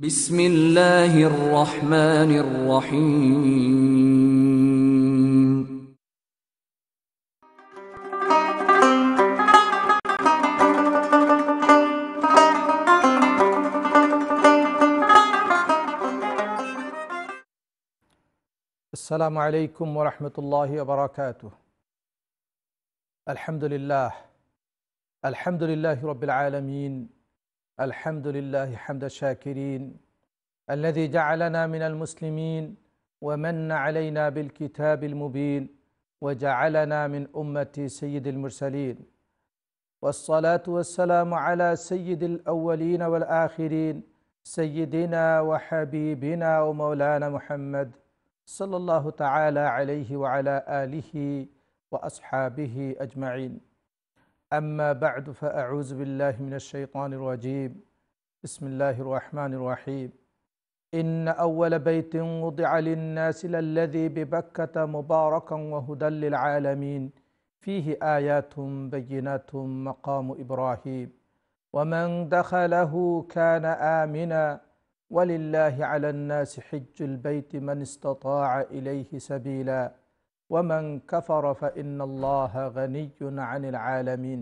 بسم الله الرحمن الرحيم السلام عليكم ورحمة الله وبركاته الحمد لله الحمد لله رب العالمين الحمد لله حمد الشاكرين الذي جعلنا من المسلمين ومن علينا بالكتاب المبين وجعلنا من أمة سيد المرسلين والصلاة والسلام على سيد الأولين والآخرين سيدنا وحبيبنا ومولانا محمد صلى الله تعالى عليه وعلى آله وأصحابه أجمعين أما بعد فأعوذ بالله من الشيطان الرجيم بسم الله الرحمن الرحيم إن أول بيت وضع للناس للذي ببكة مباركا وهدى للعالمين فيه آيات بينات مقام إبراهيم ومن دخله كان آمنا ولله على الناس حج البيت من استطاع إليه سبيلا ومن كفر فإن الله غني عن العالمين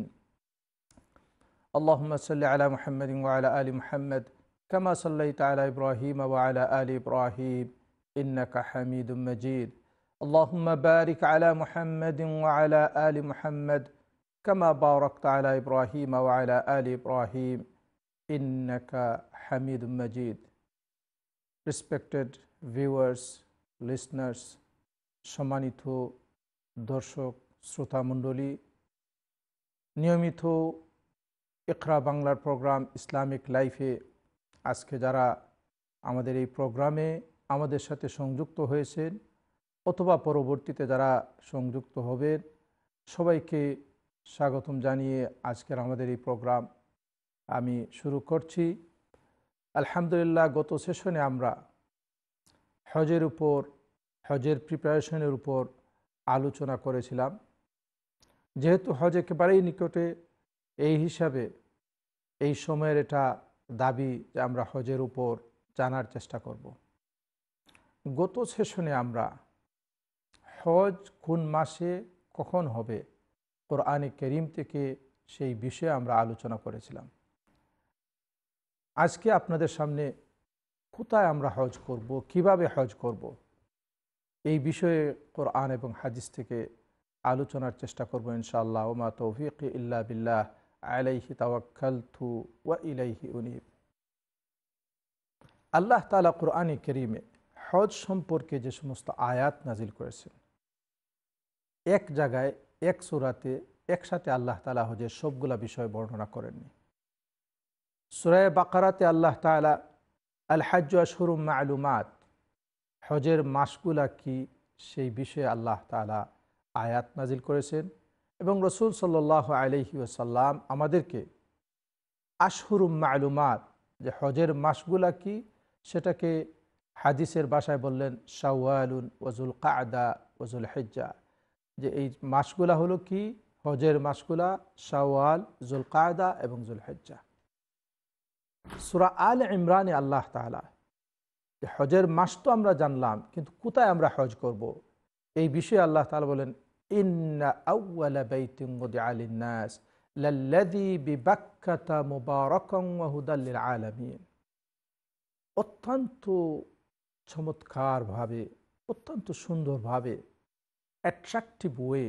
اللهم صل على محمد وعلى آل محمد كما صليت على إبراهيم وعلى آل إبراهيم إنك حميد مجيد اللهم بارك على محمد وعلى آل محمد كما باركت على إبراهيم وعلى آل إبراهيم إنك حميد مجيد Respected viewers, listeners, সম্মানিত দর্শক শ্রোতামণ্ডলী নিয়মিত একরা বাংলার প্রোগ্রাম ইসলামিক লাইফে আজকে যারা আমাদের এই প্রোগ্রামে আমাদের সাথে সংযুক্ত হয়েছেন অথবা পরবর্তীতে যারা সংযুক্ত হবেন সবাইকে স্বাগতম জানিয়ে আজকের আমাদের এই প্রোগ্রাম আমি শুরু করছি আলহামদুলিল্লাহ গত সেশনে আমরা হজের উপর হজের প্রিপারেশনের উপর আলোচনা করেছিলাম যেহেতু হজ একেবারেই নিকটে এই হিসাবে এই সময়ের এটা দাবি যে আমরা হজের উপর জানার চেষ্টা করব গত সেশনে আমরা হজ কোন মাসে কখন হবে কোরআনে করিম থেকে সেই বিষয়ে আমরা আলোচনা করেছিলাম আজকে আপনাদের সামনে কোথায় আমরা হজ করব কিভাবে হজ করব এই বিষয়ে কোরআন এবং হাদিস থেকে আলোচনার চেষ্টা করবো ইনশাআল্লাহ ওমা তৌফিক ইল্লা বিল্লাহ আলাইহি তাওয়াক্কাল থু ওয়া ইলাইহি উনিব আল্লাহ তালা কোরআনে করিমে হজ সম্পর্কে যে সমস্ত আয়াত নাজিল করেছেন এক জায়গায় এক সুরাতে একসাথে আল্লাহ তালা হজের সবগুলা বিষয় বর্ণনা করেননি সুরায় বাকারাতে আল্লাহ তালা আল হাজ্জু মা আলুমাত হজের মাসগুলা কি সেই বিষয়ে আল্লাহ তালা আয়াত নাজিল করেছেন এবং রসুল সাল্লাহ আলহি আসাল্লাম আমাদেরকে আশহরুম মায়লুমাত যে হজের মাসগুলা কি সেটাকে হাদিসের বাসায় বললেন শাওয়ালুন ওজুল কাদা ওজুল হেজ্জা যে এই মাসগুলা হলো কি হজের মাসগুলা শাওয়াল জুল কায়দা এবং জুল হেজ্জা সুরা আল ইমরানে আল্লাহ তালা যে হজের মাস তো আমরা জানলাম কিন্তু কোথায় আমরা হজ করব। এই বিষয়ে আল্লাহ তালা বলেন ইন্না আউ্লা বেইতিঙ্গদি আলিনাস লাল্লাদি বিবাক্ষাতা মুবারকাহুদাল্লিল আলমিন অত্যন্ত চমৎকারভাবে অত্যন্ত সুন্দরভাবে অ্যাট্রাকটিভ ওয়ে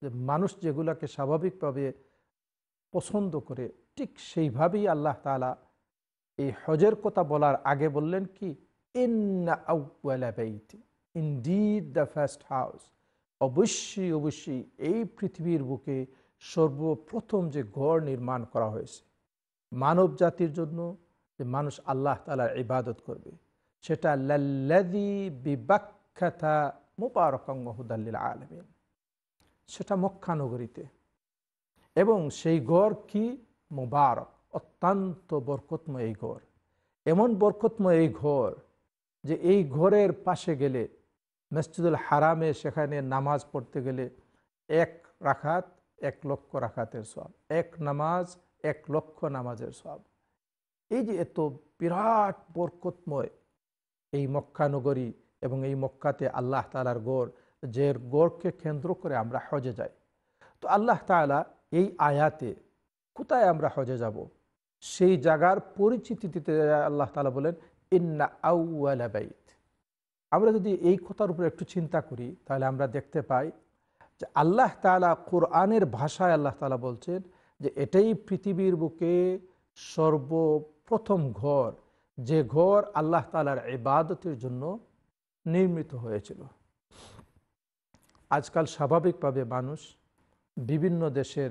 যে মানুষ যেগুলোকে স্বাভাবিকভাবে পছন্দ করে ঠিক সেইভাবেই আল্লাহ তালা এই হজের কথা বলার আগে বললেন কি ইনডিড দ্য ফার্স্ট হাউস অবশ্যই অবশ্যই এই পৃথিবীর বুকে সর্বপ্রথম যে ঘর নির্মাণ করা হয়েছে মানব জাতির জন্য যে মানুষ আল্লাহ তালা ইবাদত করবে সেটা লাল্লাদি বিবাখ্যাতা মুবারকঙ্গহুদাল্লিল আলমিন সেটা মক্কানগরীতে এবং সেই গড় কি মুবারক অত্যন্ত বরকতময় এই ঘর এমন বরকতময় এই ঘর যে এই ঘরের পাশে গেলে মসজিদুল হারামে সেখানে নামাজ পড়তে গেলে এক রাখাত এক লক্ষ রাখাতের সব এক নামাজ এক লক্ষ নামাজের সব এই যে এত বিরাট বরকতময় এই মক্কানগরী এবং এই মক্কাতে আল্লাহ তালার গড় যে গড়কে কেন্দ্র করে আমরা হজে যাই তো আল্লাহ তালা এই আয়াতে কোথায় আমরা হজে যাব সেই জায়গার পরিচিতিতে আল্লাহ তালা বলেন ইন্না আমরা যদি এই কথার উপরে একটু চিন্তা করি তাহলে আমরা দেখতে পাই যে আল্লাহ তালা কোরআনের ভাষায় আল্লাহ তালা বলছেন যে এটাই পৃথিবীর বুকে সর্বপ্রথম ঘর যে ঘর আল্লাহ তালার ইবাদতের জন্য নির্মিত হয়েছিল আজকাল স্বাভাবিকভাবে মানুষ বিভিন্ন দেশের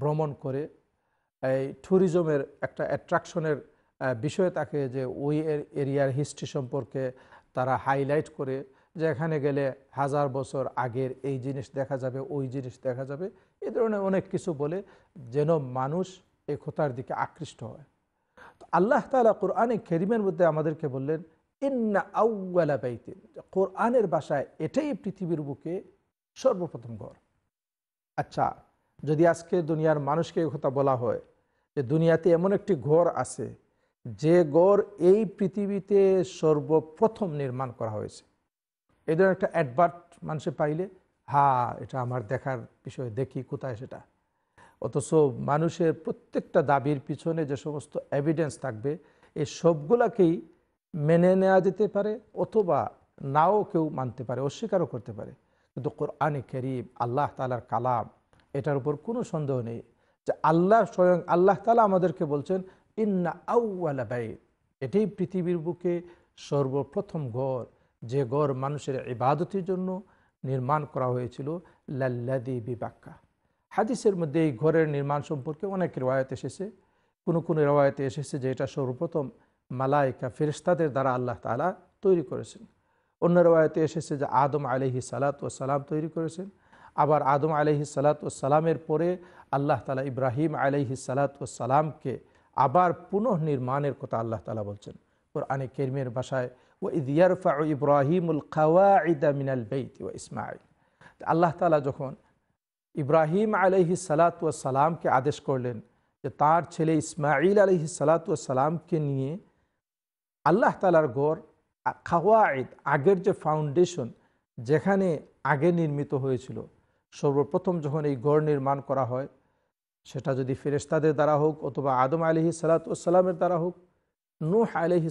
ভ্রমণ করে এই ট্যুরিজমের একটা অ্যাট্রাকশনের বিষয়ে তাকে যে ওই এরিয়ার হিস্ট্রি সম্পর্কে তারা হাইলাইট করে যে এখানে গেলে হাজার বছর আগের এই জিনিস দেখা যাবে ওই জিনিস দেখা যাবে এ ধরনের অনেক কিছু বলে যেন মানুষ এই খোতার দিকে আকৃষ্ট হয় তো আল্লাহ তালা কোরআনে খেরিমের মধ্যে আমাদেরকে বললেন ইন্না আউ্লা বাইতিন কোরআনের বাসায় এটাই পৃথিবীর বুকে সর্বপ্রথম ঘর আচ্ছা যদি আজকে দুনিয়ার মানুষকে কথা বলা হয় যে দুনিয়াতে এমন একটি ঘর আছে যে গড় এই পৃথিবীতে সর্বপ্রথম নির্মাণ করা হয়েছে এই ধরনের একটা অ্যাডভার্ট মানুষে পাইলে হা এটা আমার দেখার বিষয়ে দেখি কোথায় সেটা অথচ মানুষের প্রত্যেকটা দাবির পিছনে যে সমস্ত এভিডেন্স থাকবে এই সবগুলাকেই মেনে নেওয়া যেতে পারে অথবা নাও কেউ মানতে পারে অস্বীকারও করতে পারে কিন্তু কোরআনে কেরিম আল্লাহ তালার কালাম এটার উপর কোনো সন্দেহ নেই যে আল্লাহ স্বয়ং আল্লাহ তালা আমাদেরকে বলছেন ইন্না আউ্লা বাইত এটাই পৃথিবীর বুকে সর্বপ্রথম ঘর যে ঘর মানুষের ইবাদতের জন্য নির্মাণ করা হয়েছিল লাল্লাদি বিবাক্কা হাদিসের মধ্যে এই ঘরের নির্মাণ সম্পর্কে অনেক রেওয়ায়ত এসেছে কোনো কোনো রেওয়ায়তে এসেছে যে এটা সর্বপ্রথম মালায়িকা ফেরিস্তাদের দ্বারা আল্লাহ তালা তৈরি করেছেন অন্য রেওয়ায়তে এসেছে যে আদম আলহি সালাত ও সালাম তৈরি করেছেন আবার আদম আলহি সালাত ও সালামের পরে আল্লাহ তালা ইব্রাহিম আলহি সালাত ও সালামকে আবার পুনঃনির্মাণের কথা আল্লাহ তালা বলছেন কোরআনে কেরমের ভাষায় ও ইয়ারফা ইব্রাহিমুল খাওয়াইদা মিনাল বেইত ও ইসমাইল আল্লাহ তালা যখন ইব্রাহিম আলহি সালাতামকে আদেশ করলেন যে তার ছেলে ইসমাইল আলহি সালাতামকে নিয়ে আল্লাহ তালার গড় খাওয়াইদ আগের যে ফাউন্ডেশন যেখানে আগে নির্মিত হয়েছিল সর্বপ্রথম যখন এই গড় নির্মাণ করা হয় সেটা যদি ফেরেস্তাদের দ্বারা হোক অথবা আদম আলিহি সালাতামের দ্বারা হোক নূহ আলিহি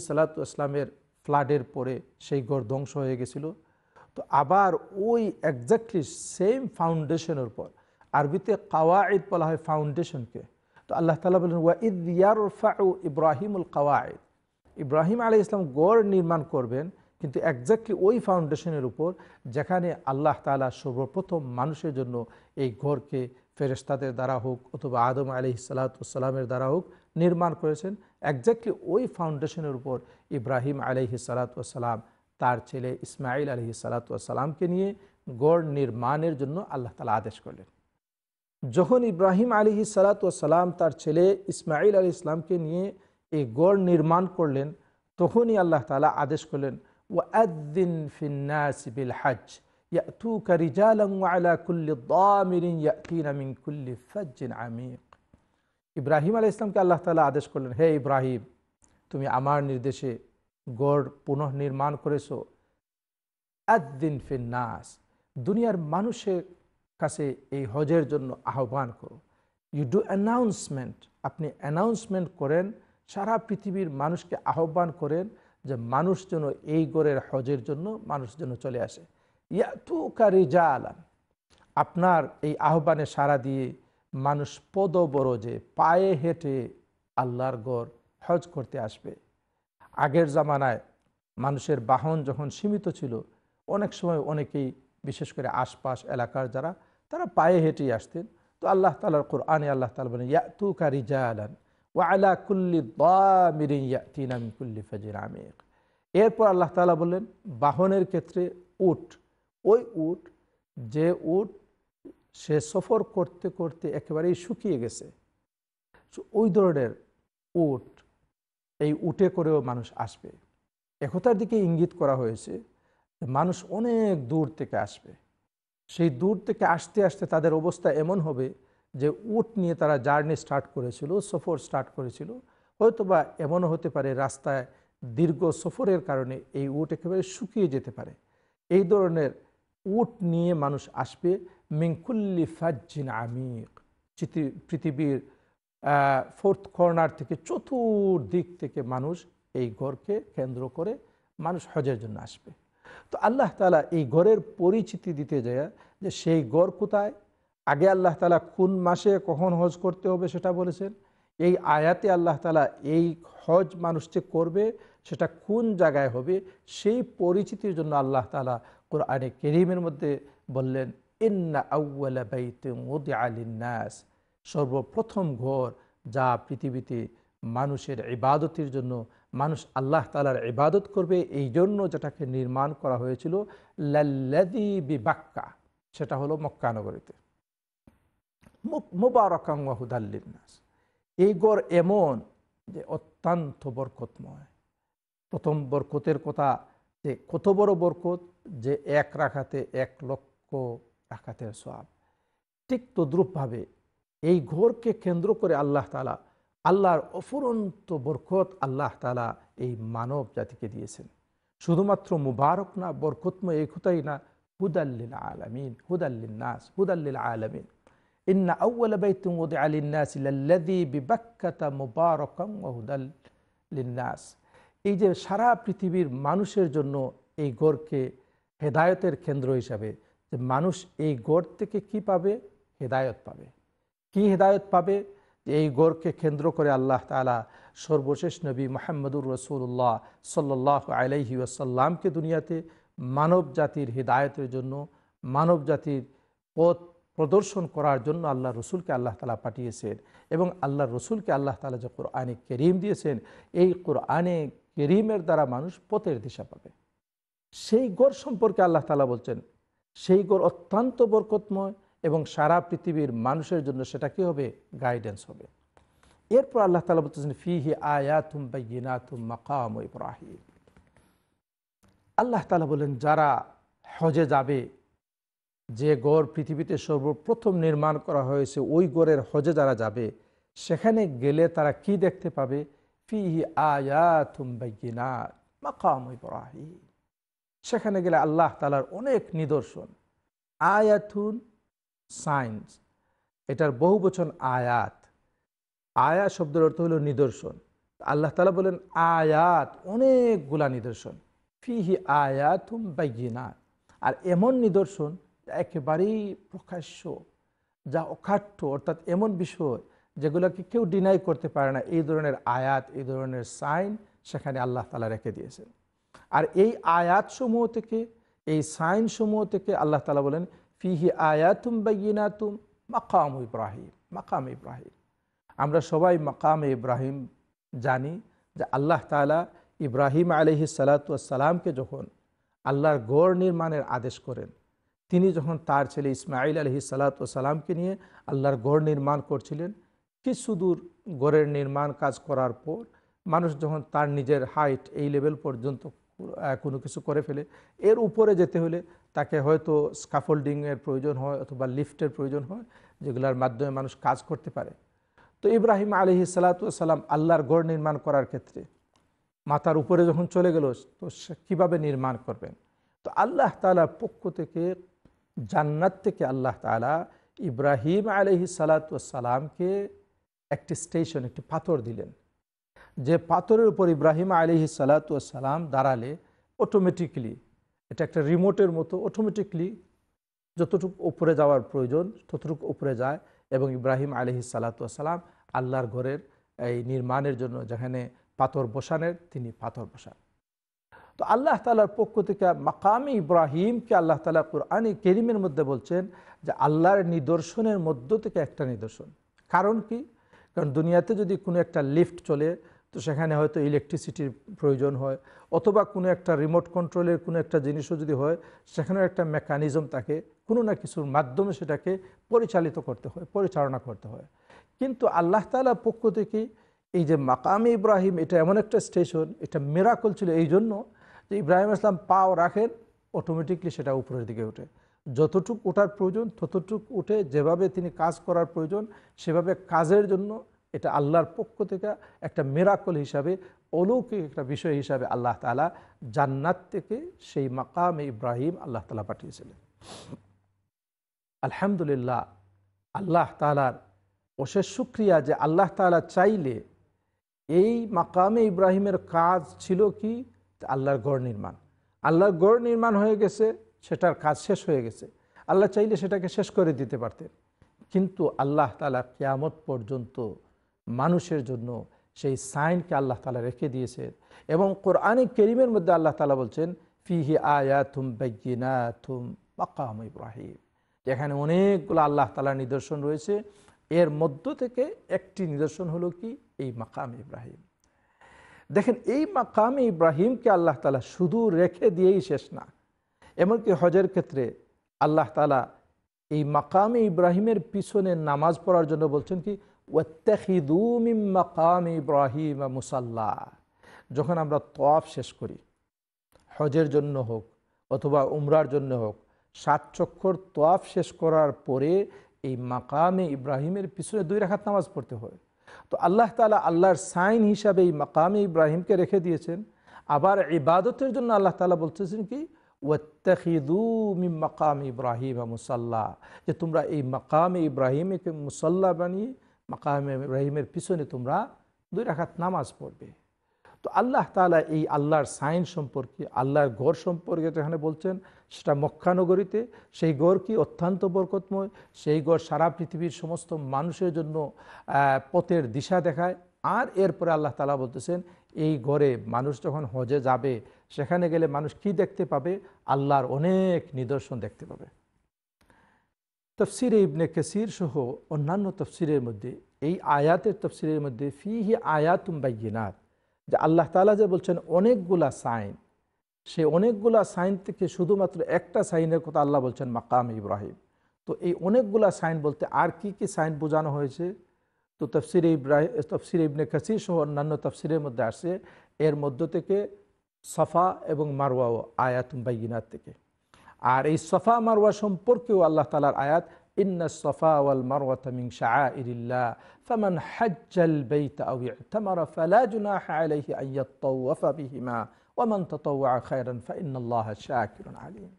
ইসলামের ফ্লাডের পরে সেই ঘর ধ্বংস হয়ে গেছিল তো আবার ওই একজাক্টলি সেম ফাউন্ডেশনের উপর আরবিতে কাওয়ায়দ বলা হয় ফাউন্ডেশনকে তো আল্লাহ তালা বলেন ফা ইয়ারফাউ ইব্রাহিমুল কাওয়ায়দ ইব্রাহিম আলি ইসলাম গড় নির্মাণ করবেন কিন্তু একজাক্টলি ওই ফাউন্ডেশনের উপর যেখানে আল্লাহ তালা সর্বপ্রথম মানুষের জন্য এই ঘরকে ফেরেস্তাদের দ্বারা হোক অথবা আদম আলি সালাতামের দ্বারা হোক নির্মাণ করেছেন একজাক্টলি ওই ফাউন্ডেশনের উপর ইব্রাহিম আলিহি সালাতাম তার ছেলে ইসমাইল আলহি সালাতামকে নিয়ে গড় নির্মাণের জন্য আল্লাহ তালা আদেশ করলেন যখন ইব্রাহিম আলিহি সালাতাম তার ছেলে ইসমাইল আলি ইসলামকে নিয়ে এই গড় নির্মাণ করলেন তখনই আল্লাহ তালা আদেশ করলেন ওয়াদ্দিন ফিন্নাস বিল হাজ يأتوك رجالا وعلى كل ضامر يأتين من كل فج عميق ইব্রাহিম আলাহ ইসলামকে আল্লাহ তালা আদেশ করলেন হে ইব্রাহিম তুমি আমার নির্দেশে গড় পুনঃনির্মাণ করেছো আদিন ফিন্নাস দুনিয়ার মানুষের কাছে এই হজের জন্য আহ্বান করো ইউ ডু অ্যানাউন্সমেন্ট আপনি অ্যানাউন্সমেন্ট করেন সারা পৃথিবীর মানুষকে আহ্বান করেন যে মানুষ যেন এই গড়ের হজের জন্য মানুষ যেন চলে আসে রিজালান আপনার এই আহ্বানে সাড়া দিয়ে মানুষ পদবরজে পায়ে হেঁটে আল্লাহর গড় হজ করতে আসবে আগের জামানায় মানুষের বাহন যখন সীমিত ছিল অনেক সময় অনেকেই বিশেষ করে আশপাশ এলাকার যারা তারা পায়ে হেঁটেই আসতেন তো আল্লাহ তালার আনে আল্লাহ তালা বলেন ইয়াতুকা রিজালান ওয়ালা কুল্লি তিন আমি কুল্লি ফাজির আমেক এরপর আল্লাহ তালা বললেন বাহনের ক্ষেত্রে উট ওই উট যে উট সে সফর করতে করতে একেবারেই শুকিয়ে গেছে ওই ধরনের উট এই উটে করেও মানুষ আসবে একতার দিকে ইঙ্গিত করা হয়েছে মানুষ অনেক দূর থেকে আসবে সেই দূর থেকে আসতে আসতে তাদের অবস্থা এমন হবে যে উট নিয়ে তারা জার্নি স্টার্ট করেছিল সফর স্টার্ট করেছিল হয়তোবা এমনও হতে পারে রাস্তায় দীর্ঘ সফরের কারণে এই উট একেবারে শুকিয়ে যেতে পারে এই ধরনের উট নিয়ে মানুষ আসবে মিঙ্কুল্লি ফাজিন আমিক পৃথিবীর ফোর্থ কর্নার থেকে চতুর্দিক থেকে মানুষ এই ঘরকে কেন্দ্র করে মানুষ হজের জন্য আসবে তো আল্লাহ তালা এই ঘরের পরিচিতি দিতে যায় যে সেই গড় কোথায় আগে আল্লাহ তালা কোন মাসে কখন হজ করতে হবে সেটা বলেছেন এই আয়াতে আল্লাহ তালা এই হজ মানুষ যে করবে সেটা কোন জায়গায় হবে সেই পরিচিতির জন্য আল্লাহ তালা কোরআনে কেরিমের মধ্যে বললেন ইন্না আউ্লা বাইতে মোদে আলিনাস সর্বপ্রথম ঘর যা পৃথিবীতে মানুষের ইবাদতের জন্য মানুষ আল্লাহ তালার ইবাদত করবে এই জন্য যেটাকে নির্মাণ করা হয়েছিল লাল্লাদি বিবাক্কা সেটা হলো মক্কানগরীতে মুবারকাঙ্গাহুদাল্লিনাস এই গড় এমন যে অত্যন্ত বরকতময় প্রথম বরকতের কথা যে কত বড় বরকত যে এক রাখাতে এক লক্ষ রাখাতের সব ঠিক তদ্রুপভাবে এই ঘোরকে কেন্দ্র করে আল্লাহ তালা আল্লাহর অফুরন্ত বরকত আল্লাহ তালা এই মানব জাতিকে দিয়েছেন শুধুমাত্র মুবারক না বরকতময় এই কোথায় না হুদাল্লিল আলমিন হুদাল্লিল নাস হুদাল্লিল আলমিন ইন্না আউ্ল বাইতুম উদ ইল্লাদি বিবাক্ষাতা মুবারকম হুদাল্লিল নাস এই যে সারা পৃথিবীর মানুষের জন্য এই গড়কে হেদায়তের কেন্দ্র হিসাবে যে মানুষ এই গড় থেকে কি পাবে হেদায়ত পাবে কি হেদায়ত পাবে যে এই গড়কে কেন্দ্র করে আল্লাহ তালা সর্বশেষ নবী মোহাম্মদুর রসুল্লাহ সাল্লাহ আলহি আসাল্লামকে দুনিয়াতে মানব জাতির হৃদায়তের জন্য মানব জাতির পথ প্রদর্শন করার জন্য আল্লাহ রসুলকে আল্লাহ তালা পাঠিয়েছেন এবং আল্লাহ রসুলকে আল্লাহ তালা যে কোরআনে কেরিম দিয়েছেন এই কোরআনে রিমের দ্বারা মানুষ পথের দিশা পাবে সেই গড় সম্পর্কে আল্লাহ তালা বলছেন সেই গড় অত্যন্ত বরকতময় এবং সারা পৃথিবীর মানুষের জন্য সেটা কি হবে গাইডেন্স হবে এরপর আল্লাহ তালা বলতেছেন ফিহি আয়াতুম বা ইনাতুম মাকাম ইব্রাহিম আল্লাহ তালা বলেন যারা হজে যাবে যে গড় পৃথিবীতে সর্বপ্রথম নির্মাণ করা হয়েছে ওই গড়ের হজে যারা যাবে সেখানে গেলে তারা কি দেখতে পাবে ফিহি আয়াতুম সেখানে গেলে আল্লাহ তালার অনেক নিদর্শন আয়াতুন সাইন্স এটার বহু বচন আয়াত আয়া শব্দের অর্থ হলো নিদর্শন আল্লাহ তালা বলেন আয়াত অনেকগুলা নিদর্শন ফিহি আয়াতুম বাইনাত আর এমন নিদর্শন যা একেবারেই প্রকাশ্য যা অকাঠ্য অর্থাৎ এমন বিষয় যেগুলোকে কেউ ডিনাই করতে পারে না এই ধরনের আয়াত এই ধরনের সাইন সেখানে আল্লাহ তালা রেখে দিয়েছেন আর এই আয়াত সমূহ থেকে এই সাইন সমূহ থেকে আল্লাহ তালা বলেন ফিহি আয়াতুম বাইনাতুম মাকাম ইব্রাহিম মাকাম ইব্রাহিম আমরা সবাই মাকাম ইব্রাহিম জানি যে আল্লাহ তালা ইব্রাহিম আলহি সালাতামকে যখন আল্লাহর গড় নির্মাণের আদেশ করেন তিনি যখন তার ছেলে ইসমাইল আলহি সালাতামকে নিয়ে আল্লাহর গড় নির্মাণ করছিলেন কিছু দূর ঘরের নির্মাণ কাজ করার পর মানুষ যখন তার নিজের হাইট এই লেভেল পর্যন্ত কোনো কিছু করে ফেলে এর উপরে যেতে হলে তাকে হয়তো স্কাফোল্ডিংয়ের প্রয়োজন হয় অথবা লিফটের প্রয়োজন হয় যেগুলোর মাধ্যমে মানুষ কাজ করতে পারে তো ইব্রাহিম আলহি সালাতাম আল্লাহর গড় নির্মাণ করার ক্ষেত্রে মাথার উপরে যখন চলে গেল তো সে কীভাবে নির্মাণ করবেন তো আল্লাহ তালার পক্ষ থেকে জান্নাত থেকে আল্লাহ তালা ইব্রাহিম আলহি সালাতামকে একটি স্টেশন একটি পাথর দিলেন যে পাথরের উপর ইব্রাহিম আলী সালাতাম দাঁড়ালে অটোমেটিকলি এটা একটা রিমোটের মতো অটোমেটিকলি যতটুকু উপরে যাওয়ার প্রয়োজন ততটুকু উপরে যায় এবং ইব্রাহিম আলী সালাতাম আল্লাহর ঘরের এই নির্মাণের জন্য যেখানে পাথর বসানের তিনি পাথর বসান তো আল্লাহ তালার পক্ষ থেকে মাকামি ইব্রাহিমকে আল্লাহ তালা কোরআনে কেরিমের মধ্যে বলছেন যে আল্লাহর নিদর্শনের মধ্য থেকে একটা নিদর্শন কারণ কি কারণ দুনিয়াতে যদি কোনো একটা লিফট চলে তো সেখানে হয়তো ইলেকট্রিসিটির প্রয়োজন হয় অথবা কোনো একটা রিমোট কন্ট্রোলের কোনো একটা জিনিসও যদি হয় সেখানেও একটা মেকানিজম থাকে কোনো না কিছুর মাধ্যমে সেটাকে পরিচালিত করতে হয় পরিচালনা করতে হয় কিন্তু আল্লাহ তালার পক্ষ থেকে এই যে মাকামি ইব্রাহিম এটা এমন একটা স্টেশন এটা মেরাকল ছিল এই জন্য যে ইব্রাহিম আসলাম পাও রাখেন অটোমেটিকলি সেটা উপরের দিকে ওঠে যতটুক ওঠার প্রয়োজন ততটুক উঠে যেভাবে তিনি কাজ করার প্রয়োজন সেভাবে কাজের জন্য এটা আল্লাহর পক্ষ থেকে একটা মেরাকল হিসাবে অলৌকিক একটা বিষয় হিসাবে আল্লাহ তালা জান্নাত থেকে সেই মাকাম ইব্রাহিম আল্লাহ তালা পাঠিয়েছিলেন আলহামদুলিল্লাহ আল্লাহ তালার অশেষ সুক্রিয়া যে আল্লাহ তালা চাইলে এই মাকামে ইব্রাহিমের কাজ ছিল কি আল্লাহর গড় নির্মাণ আল্লাহর গড় নির্মাণ হয়ে গেছে সেটার কাজ শেষ হয়ে গেছে আল্লাহ চাইলে সেটাকে শেষ করে দিতে পারতেন কিন্তু আল্লাহ তালা কেয়ামত পর্যন্ত মানুষের জন্য সেই সাইনকে আল্লাহ তালা রেখে দিয়েছেন এবং কোরআনে কেরিমের মধ্যে আল্লাহ তালা বলছেন ফিহি বেগিনা থুম পাকাম ইব্রাহিম এখানে অনেকগুলো আল্লাহ তালার নিদর্শন রয়েছে এর মধ্য থেকে একটি নিদর্শন হলো কি এই মাকাম ইব্রাহিম দেখেন এই মাকাম ইব্রাহিমকে আল্লাহ তালা শুধু রেখে দিয়েই শেষ না এমনকি হজের ক্ষেত্রে আল্লাহ তালা এই মাকামে ইব্রাহিমের পিছনে নামাজ পড়ার জন্য বলছেন কি মাকাম ইব্রাহিম মুসাল্লা যখন আমরা তফ শেষ করি হজের জন্য হোক অথবা উমরার জন্য হোক সাত চক্ষর তফ শেষ করার পরে এই মাকামে ইব্রাহিমের পিছনে দুই রাখাত নামাজ পড়তে হয় তো আল্লাহ তালা আল্লাহর সাইন হিসাবে এই মাকামে ইব্রাহিমকে রেখে দিয়েছেন আবার ইবাদতের জন্য আল্লাহ তালা বলতেছেন কি ওয়াত্তাখিদু মাকাম ইব্রাহিম মুসাল্লা যে তোমরা এই মাকামে ইব্রাহিমকে মুসাল্লা বানিয়ে মাকাম ইব্রাহিমের পিছনে তোমরা দুই রাখাত নামাজ পড়বে তো আল্লাহ তালা এই আল্লাহর সাইন সম্পর্কে আল্লাহর গড় সম্পর্কে যেখানে বলছেন সেটা মক্কানগরীতে সেই গড় কি অত্যন্ত বরকতময় সেই গড় সারা পৃথিবীর সমস্ত মানুষের জন্য পথের দিশা দেখায় আর এরপরে আল্লাহ তালা বলতেছেন এই গড়ে মানুষ যখন হজে যাবে সেখানে গেলে মানুষ কি দেখতে পাবে আল্লাহর অনেক নিদর্শন দেখতে পাবে তফসির ইবনে কেসির সহ অন্যান্য তফসিরের মধ্যে এই আয়াতের তফসিরের মধ্যে ফিহি আয়াতুম বাইনাত যে আল্লাহ তালা যে বলছেন অনেকগুলা সাইন সে অনেকগুলা সাইন থেকে শুধুমাত্র একটা সাইনের কথা আল্লাহ বলছেন মাকাম ইব্রাহিম তো এই অনেকগুলা সাইন বলতে আর কি কি সাইন বোঝানো হয়েছে তো তফসির ইব্রাহিম তফসির ইবনে কাসির সহ অন্যান্য তফসিরের মধ্যে আসে এর মধ্য থেকে সফা এবং মারওয়াও আয়াতুম বাইনাত থেকে আর এই সফা মারওয়া সম্পর্কেও আল্লাহ তালার আয়াত ইন্না সফা ওয়াল মারওয়া তামিং শাহ ইরিল্লা ফামান হাজ্জাল বেইতা আউ ইয়াতামারা ফালা জুনাহ আলাইহি আইয়াত্তাওয়াফা বিহিমা ওয়ামান তাতাওয়া খায়রান ফা ইন্নাল্লাহ শাকিরুন আলিম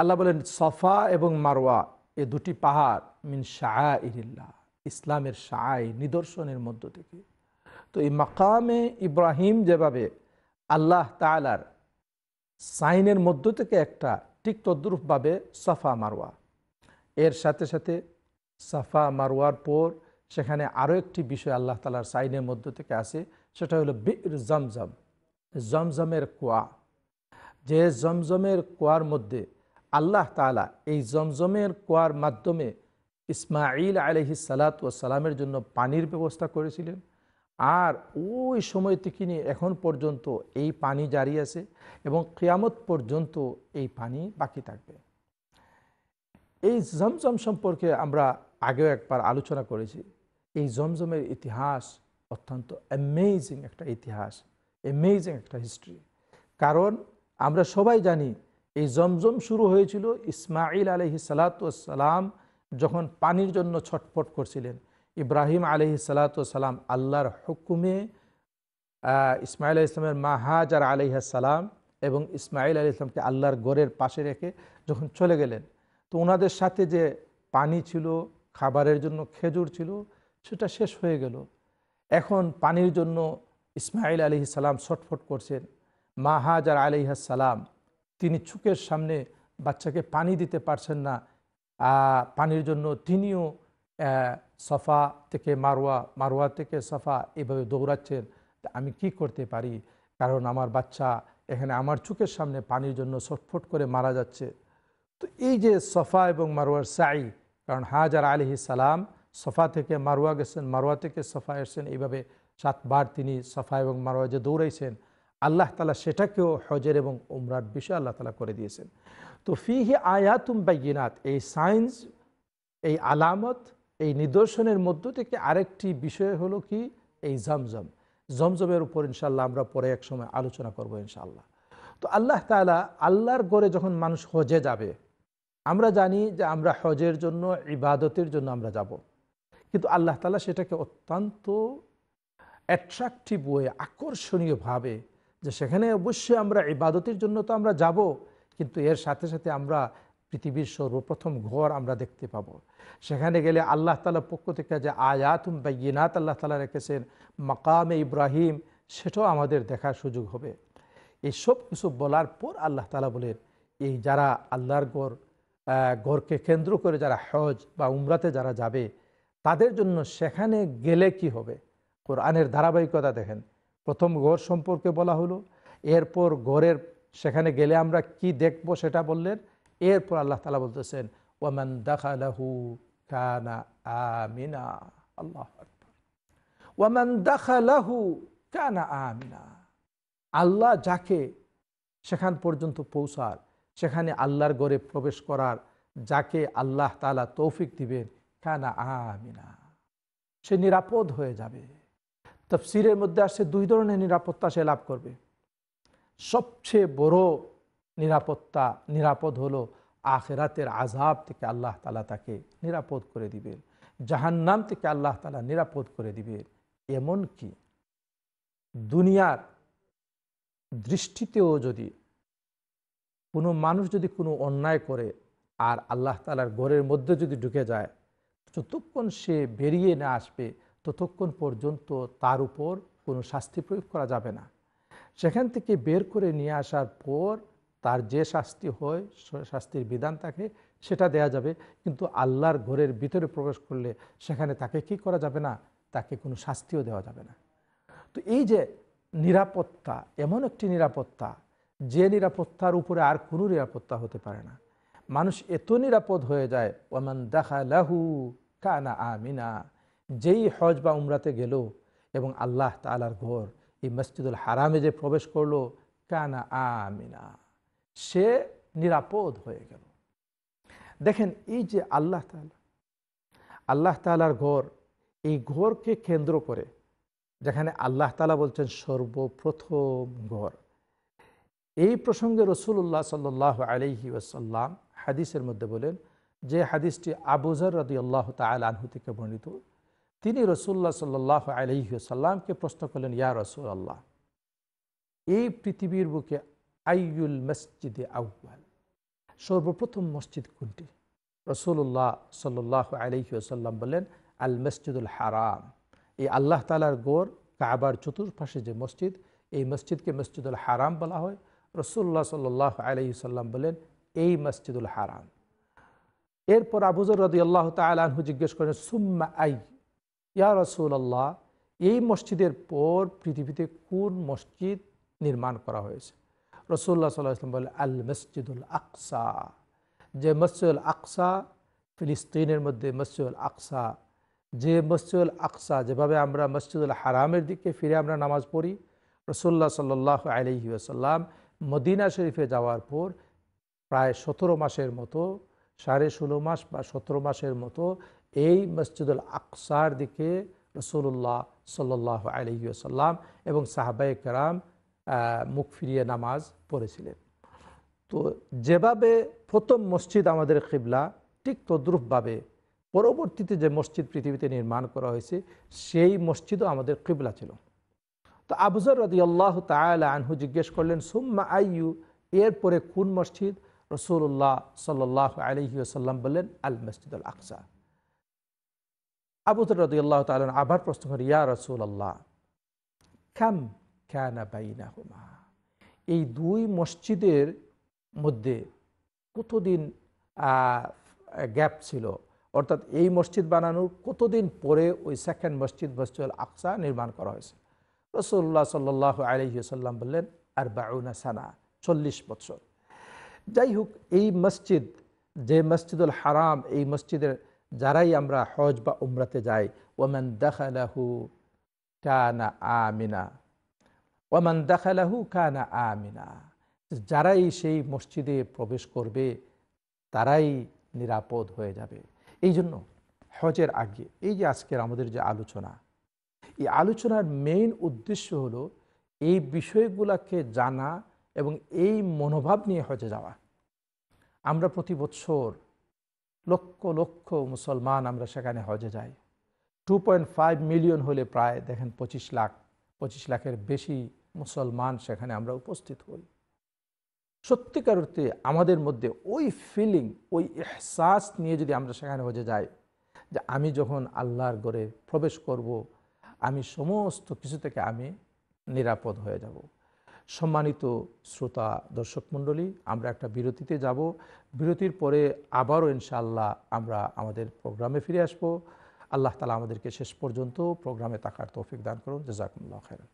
আল্লাহ বলেন সফা এবং মারওয়া এ দুটি পাহাড় মিন শাহ ইরিল্লা ইসলামের শাহ নিদর্শনের মধ্য থেকে তো এই মাকামে ইব্রাহিম যেভাবে আল্লাহ তালার সাইনের মধ্য থেকে একটা ঠিক তদ্রূপভাবে সাফা মারোয়া এর সাথে সাথে সাফা মারোয়ার পর সেখানে আরও একটি বিষয় আল্লাহ তালার সাইনের মধ্য থেকে আসে সেটা হলো বি জমজম জমজমের কুয়া যে জমজমের কুয়ার মধ্যে আল্লাহ তালা এই জমজমের কুয়ার মাধ্যমে ইসমাইল আলহিস সালাত ও সালামের জন্য পানির ব্যবস্থা করেছিলেন আর ওই সময় থেকে নিয়ে এখন পর্যন্ত এই পানি জারি আছে এবং কেয়ামত পর্যন্ত এই পানি বাকি থাকবে এই জমজম সম্পর্কে আমরা আগেও একবার আলোচনা করেছি এই জমজমের ইতিহাস অত্যন্ত অ্যামেজিং একটা ইতিহাস অ্যামেজিং একটা হিস্ট্রি কারণ আমরা সবাই জানি এই জমজম শুরু হয়েছিল ইসমাইল আলহি সালাতাম যখন পানির জন্য ছটফট করছিলেন ইব্রাহিম আলহি সালাতাম আল্লাহর হুকুমে ইসমাইল ইসলামের মা হাজার সালাম এবং ইসমাইল আলি ইসলামকে আল্লাহর গোরের পাশে রেখে যখন চলে গেলেন তো ওনাদের সাথে যে পানি ছিল খাবারের জন্য খেজুর ছিল সেটা শেষ হয়ে গেল এখন পানির জন্য ইসমাইল আলি সালাম ছটফট করছেন মা হাজার সালাম তিনি চুকের সামনে বাচ্চাকে পানি দিতে পারছেন না পানির জন্য তিনিও সফা থেকে মারোয়া মারোয়া থেকে সফা এভাবে দৌড়াচ্ছেন আমি কি করতে পারি কারণ আমার বাচ্চা এখানে আমার চোখের সামনে পানির জন্য ছটফট করে মারা যাচ্ছে তো এই যে সফা এবং মারোয়ার সাই কারণ হাজার আলহি সালাম সফা থেকে মারোয়া গেছেন মারোয়া থেকে সফা এসছেন এইভাবে সাতবার তিনি সফা এবং মারোয়া যে দৌড়াইছেন আল্লাহ তালা সেটাকেও হজের এবং উমরার বিষয় আল্লাহ তালা করে দিয়েছেন তো ফিহি আয়াতুম বাইনাত এই সায়েন্স এই আলামত এই নিদর্শনের মধ্য থেকে আরেকটি বিষয় হলো কি এই জমজম জমজমের উপর ইনশাল্লাহ আমরা পরে এক সময় আলোচনা করবো ইনশাল্লাহ তো আল্লাহ তালা আল্লাহর গড়ে যখন মানুষ হজে যাবে আমরা জানি যে আমরা হজের জন্য ইবাদতের জন্য আমরা যাব। কিন্তু আল্লাহ তালা সেটাকে অত্যন্ত অ্যাট্রাকটিভ ওয়ে আকর্ষণীয়ভাবে যে সেখানে অবশ্যই আমরা ইবাদতের জন্য তো আমরা যাব কিন্তু এর সাথে সাথে আমরা পৃথিবীর সর্বপ্রথম ঘর আমরা দেখতে পাব সেখানে গেলে আল্লাহ তালার পক্ষ থেকে যে আয়াতুম বা ইনাত আল্লাহ তালা রেখেছেন মাকামে ইব্রাহিম সেটাও আমাদের দেখার সুযোগ হবে এই সব কিছু বলার পর আল্লাহ তালা বলেন এই যারা আল্লাহর গর গড়কে কেন্দ্র করে যারা হজ বা উমরাতে যারা যাবে তাদের জন্য সেখানে গেলে কি হবে কোরআনের ধারাবাহিকতা দেখেন প্রথম ঘর সম্পর্কে বলা হলো এরপর গড়ের সেখানে গেলে আমরা কি দেখব সেটা বললেন এরপর আল্লাহ তালা বলতেছেন ওয়ামান দাখালাহু কানা আমিনা আল্লাহ ওয়ামান দাখালাহু কানা আমিনা আল্লাহ যাকে সেখান পর্যন্ত পৌঁছার সেখানে আল্লাহর গড়ে প্রবেশ করার যাকে আল্লাহ তালা তৌফিক দিবেন কানা আমিনা সে নিরাপদ হয়ে যাবে তফসিরের মধ্যে আসছে দুই ধরনের নিরাপত্তা সে লাভ করবে সবচেয়ে বড় নিরাপত্তা নিরাপদ হলো আখেরাতের আজাব থেকে আল্লাহ তালা তাকে নিরাপদ করে দিবেন জাহান্নাম থেকে আল্লাহ তালা নিরাপদ করে দিবেন এমন কি দুনিয়ার দৃষ্টিতেও যদি কোনো মানুষ যদি কোনো অন্যায় করে আর আল্লাহ তালার গড়ের মধ্যে যদি ঢুকে যায় যতক্ষণ সে বেরিয়ে না আসবে ততক্ষণ পর্যন্ত তার উপর কোনো শাস্তি প্রয়োগ করা যাবে না সেখান থেকে বের করে নিয়ে আসার পর তার যে শাস্তি হয় শাস্তির বিধান তাকে সেটা দেয়া যাবে কিন্তু আল্লাহর ঘরের ভিতরে প্রবেশ করলে সেখানে তাকে কি করা যাবে না তাকে কোনো শাস্তিও দেওয়া যাবে না তো এই যে নিরাপত্তা এমন একটি নিরাপত্তা যে নিরাপত্তার উপরে আর কোনো নিরাপত্তা হতে পারে না মানুষ এত নিরাপদ হয়ে যায় ওমান দেখা লাহু কানা আমিনা যেই হজ বা উমরাতে গেল এবং আল্লাহ তালার ঘর এই মসজিদুল হারামে যে প্রবেশ করলো কানা আমিনা সে নিরাপদ হয়ে গেল দেখেন এই যে আল্লাহ তালা আল্লাহ তালার ঘর এই ঘরকে কেন্দ্র করে যেখানে আল্লাহ তালা বলছেন সর্বপ্রথম ঘর এই প্রসঙ্গে রসুল্লাহ সাল আলহি ওয়াসাল্লাম হাদিসের মধ্যে বলেন যে হাদিসটি আবুজার রদি আল্লাহ আনহু থেকে বর্ণিত তিনি রসুল্লাহ সাল্লাহ আলহি সাল্লামকে প্রশ্ন করলেন ইয়া রসুল আল্লাহ এই পৃথিবীর বুকে আইউল মসজিদে আউ্বাল সর্বপ্রথম মসজিদ কোনটি রসুল্লাহ সাল্লাহ আলহি আসাল্লাম বলেন আল মসজিদুল হারাম এই আল্লাহ তালার গোর কাবার চতুর্পাশে যে মসজিদ এই মসজিদকে মসজিদুল হারাম বলা হয় রসুল্লাহ সাল্লাহ আলহি সাল্লাম বলেন এই মসজিদুল হারাম এরপর আবুজর রদি আল্লাহ তালহু জিজ্ঞেস করেন সুম্মা আই ইয়া রসুল আল্লাহ এই মসজিদের পর পৃথিবীতে কোন মসজিদ নির্মাণ করা হয়েছে রসুল্লাহ সাল্লাহাম বলে আল মসজিদুল আকসা যে মসজিদুল আকসা ফিলিস্তিনের মধ্যে মসজিদুল আকসা যে মসজিদুল আকসা যেভাবে আমরা মসজিদুল হারামের দিকে ফিরে আমরা নামাজ পড়ি রসুল্লাহ সাল্লাহ আলহি আসাল্লাম মদিনা শরীফে যাওয়ার পর প্রায় সতেরো মাসের মতো সাড়ে ষোলো মাস বা সতেরো মাসের মতো এই মসজিদুল আকসার দিকে রসুল্লাহ সাল্লাহ আলহিউসাল্লাম এবং সাহাবাই কারাম মুখ ফিরিয়ে নামাজ পড়েছিলেন তো যেভাবে প্রথম মসজিদ আমাদের কিবলা ঠিক তদ্রুপভাবে পরবর্তীতে যে মসজিদ পৃথিবীতে নির্মাণ করা হয়েছে সেই মসজিদও আমাদের কিবলা ছিল তো আবুজর রদি আল্লাহ তালা আনহু জিজ্ঞেস করলেন সুম্মা আইয়ু এরপরে কোন মসজিদ রসুল্লাহ সাল্লাহ আলহিউসাল্লাম বললেন আল মসজিদ আল আকসা আবুজর রদি আল্লাহ তালন আবার প্রশ্ন করেন ইয়া রসুল আল্লাহ কাম ক্যানা বাইনা হুমা এই দুই মসজিদের মধ্যে কতদিন গ্যাপ ছিল অর্থাৎ এই মসজিদ বানানোর কতদিন পরে ওই সেকেন্ড মসজিদ মসজিদ আকসা নির্মাণ করা হয়েছে রসল্লাহ সাল্লাহ আলহিসাল্লাম বললেন আর বাউনা সানা চল্লিশ বছর যাই হোক এই মসজিদ যে মসজিদুল হারাম এই মসজিদের যারাই আমরা হজ বা উমরাতে যাই ওমেন দেখালাহু কানা আমিনা ওয়ামান দেখালাহু কানা আমিনা যারাই সেই মসজিদে প্রবেশ করবে তারাই নিরাপদ হয়ে যাবে এই জন্য হজের আগে এই যে আজকের আমাদের যে আলোচনা এই আলোচনার মেইন উদ্দেশ্য হল এই বিষয়গুলোকে জানা এবং এই মনোভাব নিয়ে হজে যাওয়া আমরা প্রতি বছর লক্ষ লক্ষ মুসলমান আমরা সেখানে হজে যাই টু মিলিয়ন হলে প্রায় দেখেন পঁচিশ লাখ পঁচিশ লাখের বেশি মুসলমান সেখানে আমরা উপস্থিত হই সত্যিকার অর্থে আমাদের মধ্যে ওই ফিলিং ওই এহসাস নিয়ে যদি আমরা সেখানে হয়ে যাই যে আমি যখন আল্লাহর ঘরে প্রবেশ করব আমি সমস্ত কিছু থেকে আমি নিরাপদ হয়ে যাব সম্মানিত শ্রোতা দর্শক মণ্ডলী আমরা একটা বিরতিতে যাব বিরতির পরে আবারও ইনশাআল্লাহ আমরা আমাদের প্রোগ্রামে ফিরে আসব আল্লাহ তালা আমাদেরকে শেষ পর্যন্ত প্রোগ্রামে থাকার তৌফিক দান করুন জাজাকুল্লাহ খেরা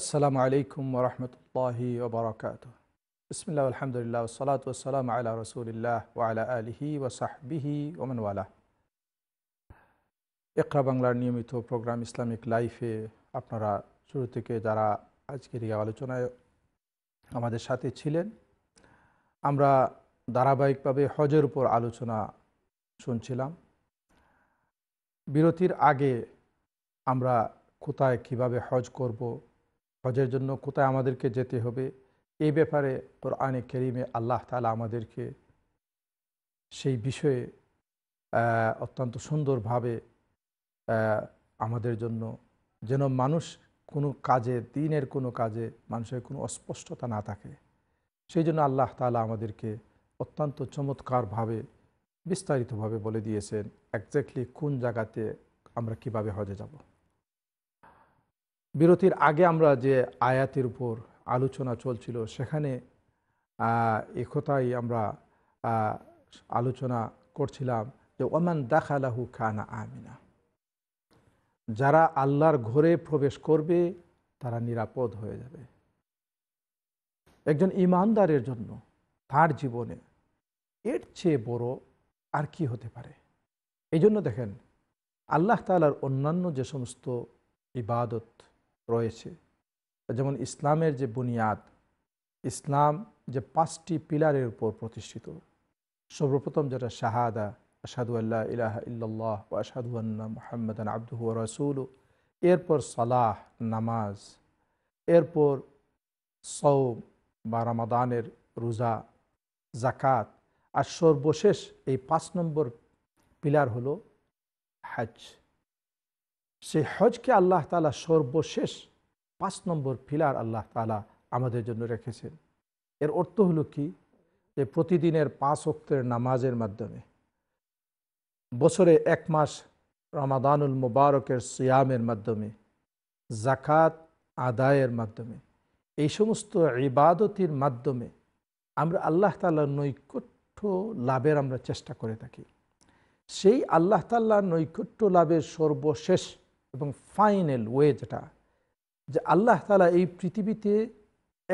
আসসালামু আলাইকুম ওরহমতুল্লাহি ওবরাকাত বিসমিল্লা আলহামদুলিল্লাহ সালাত ওসালাম আলা রসুলিল্লাহ ওয়ালা আলহি ওসাহবিহি ওমনওয়ালা একরা বাংলার নিয়মিত প্রোগ্রাম ইসলামিক লাইফে আপনারা শুরু থেকে যারা আজকের এই আলোচনায় আমাদের সাথে ছিলেন আমরা ধারাবাহিকভাবে হজের উপর আলোচনা শুনছিলাম বিরতির আগে আমরা কোথায় কিভাবে হজ করব হজের জন্য কোথায় আমাদেরকে যেতে হবে এই ব্যাপারে কোরআনে কেরিমে আল্লাহ তালা আমাদেরকে সেই বিষয়ে অত্যন্ত সুন্দরভাবে আমাদের জন্য যেন মানুষ কোনো কাজে দিনের কোনো কাজে মানুষের কোনো অস্পষ্টতা না থাকে সেই জন্য আল্লাহ তালা আমাদেরকে অত্যন্ত চমৎকারভাবে বিস্তারিতভাবে বলে দিয়েছেন একজাক্টলি কোন জায়গাতে আমরা কিভাবে হজে যাব বিরতির আগে আমরা যে আয়াতের উপর আলোচনা চলছিল সেখানে একথাই আমরা আলোচনা করছিলাম যে ওমান দাখালাহু খানা আমিনা যারা আল্লাহর ঘরে প্রবেশ করবে তারা নিরাপদ হয়ে যাবে একজন ইমানদারের জন্য তার জীবনে এর চেয়ে বড় আর কি হতে পারে এই জন্য দেখেন আল্লাহ তালার অন্যান্য যে সমস্ত ইবাদত রয়েছে যেমন ইসলামের যে বুনিয়াদ ইসলাম যে পাঁচটি পিলারের উপর প্রতিষ্ঠিত সর্বপ্রথম যেটা শাহাদা আসাদু আল্লাহ ইলাহ ইল্লাল্লাহ ও আসাদু আল্লাহ আব্দু আব্দুহ রসুল এরপর সালাহ নামাজ এরপর সৌ বা রামাদানের রোজা জাকাত আর সর্বশেষ এই পাঁচ নম্বর পিলার হলো হাজ সেই হজকে আল্লাহ তালা সর্বশেষ পাঁচ নম্বর পিলার আল্লাহ তালা আমাদের জন্য রেখেছেন এর অর্থ হলো কি যে প্রতিদিনের পাঁচ অক্তের নামাজের মাধ্যমে বছরে এক মাস রমাদানুল মুবারকের সিয়ামের মাধ্যমে জাকাত আদায়ের মাধ্যমে এই সমস্ত ইবাদতির মাধ্যমে আমরা আল্লাহ তাল্লাহ নৈকট্য লাভের আমরা চেষ্টা করে থাকি সেই আল্লাহ তাল্লাহ নৈকট্য লাভের সর্বশেষ এবং ফাইনাল ওয়ে যেটা যে আল্লাহ তালা এই পৃথিবীতে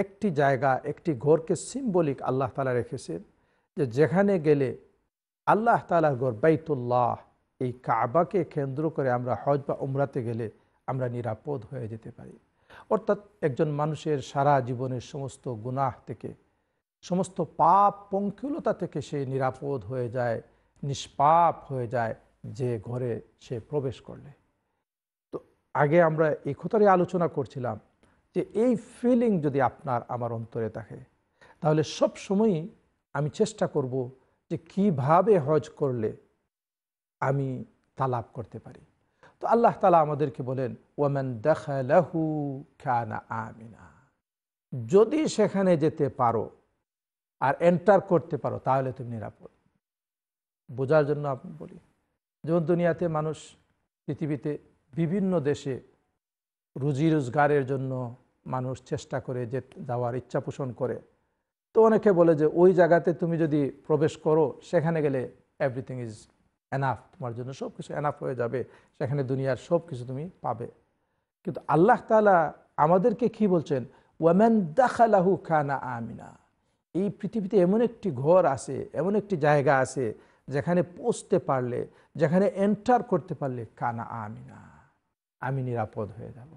একটি জায়গা একটি ঘরকে সিম্বলিক আল্লাহ তালা রেখেছেন যে যেখানে গেলে আল্লাহ তালার ঘর বাইতুল্লাহ এই কাবাকে কেন্দ্র করে আমরা হজ বা উমরাতে গেলে আমরা নিরাপদ হয়ে যেতে পারি অর্থাৎ একজন মানুষের সারা জীবনের সমস্ত গুনাহ থেকে সমস্ত পাপ পঙ্কুলতা থেকে সে নিরাপদ হয়ে যায় নিষ্পাপ হয়ে যায় যে ঘরে সে প্রবেশ করলে আগে আমরা এই কথারই আলোচনা করছিলাম যে এই ফিলিং যদি আপনার আমার অন্তরে থাকে তাহলে সব সময় আমি চেষ্টা করব যে কিভাবে হজ করলে আমি লাভ করতে পারি তো আল্লাহ তালা আমাদেরকে বলেন ওমেন দেখালাহু খানা আমিনা যদি সেখানে যেতে পারো আর এন্টার করতে পারো তাহলে তুমি নিরাপদ বোঝার জন্য আপনি বলি যেমন দুনিয়াতে মানুষ পৃথিবীতে বিভিন্ন দেশে রুজি রোজগারের জন্য মানুষ চেষ্টা করে যে যাওয়ার ইচ্ছা পোষণ করে তো অনেকে বলে যে ওই জায়গাতে তুমি যদি প্রবেশ করো সেখানে গেলে এভরিথিং ইজ এনাফ তোমার জন্য সব কিছু এনাফ হয়ে যাবে সেখানে দুনিয়ার সব কিছু তুমি পাবে কিন্তু আল্লাহ তালা আমাদেরকে কি বলছেন ওয়ামেন দাখালাহু খানা আমিনা এই পৃথিবীতে এমন একটি ঘর আছে এমন একটি জায়গা আছে যেখানে পৌঁছতে পারলে যেখানে এন্টার করতে পারলে কানা আমিনা আমি নিরাপদ হয়ে যাব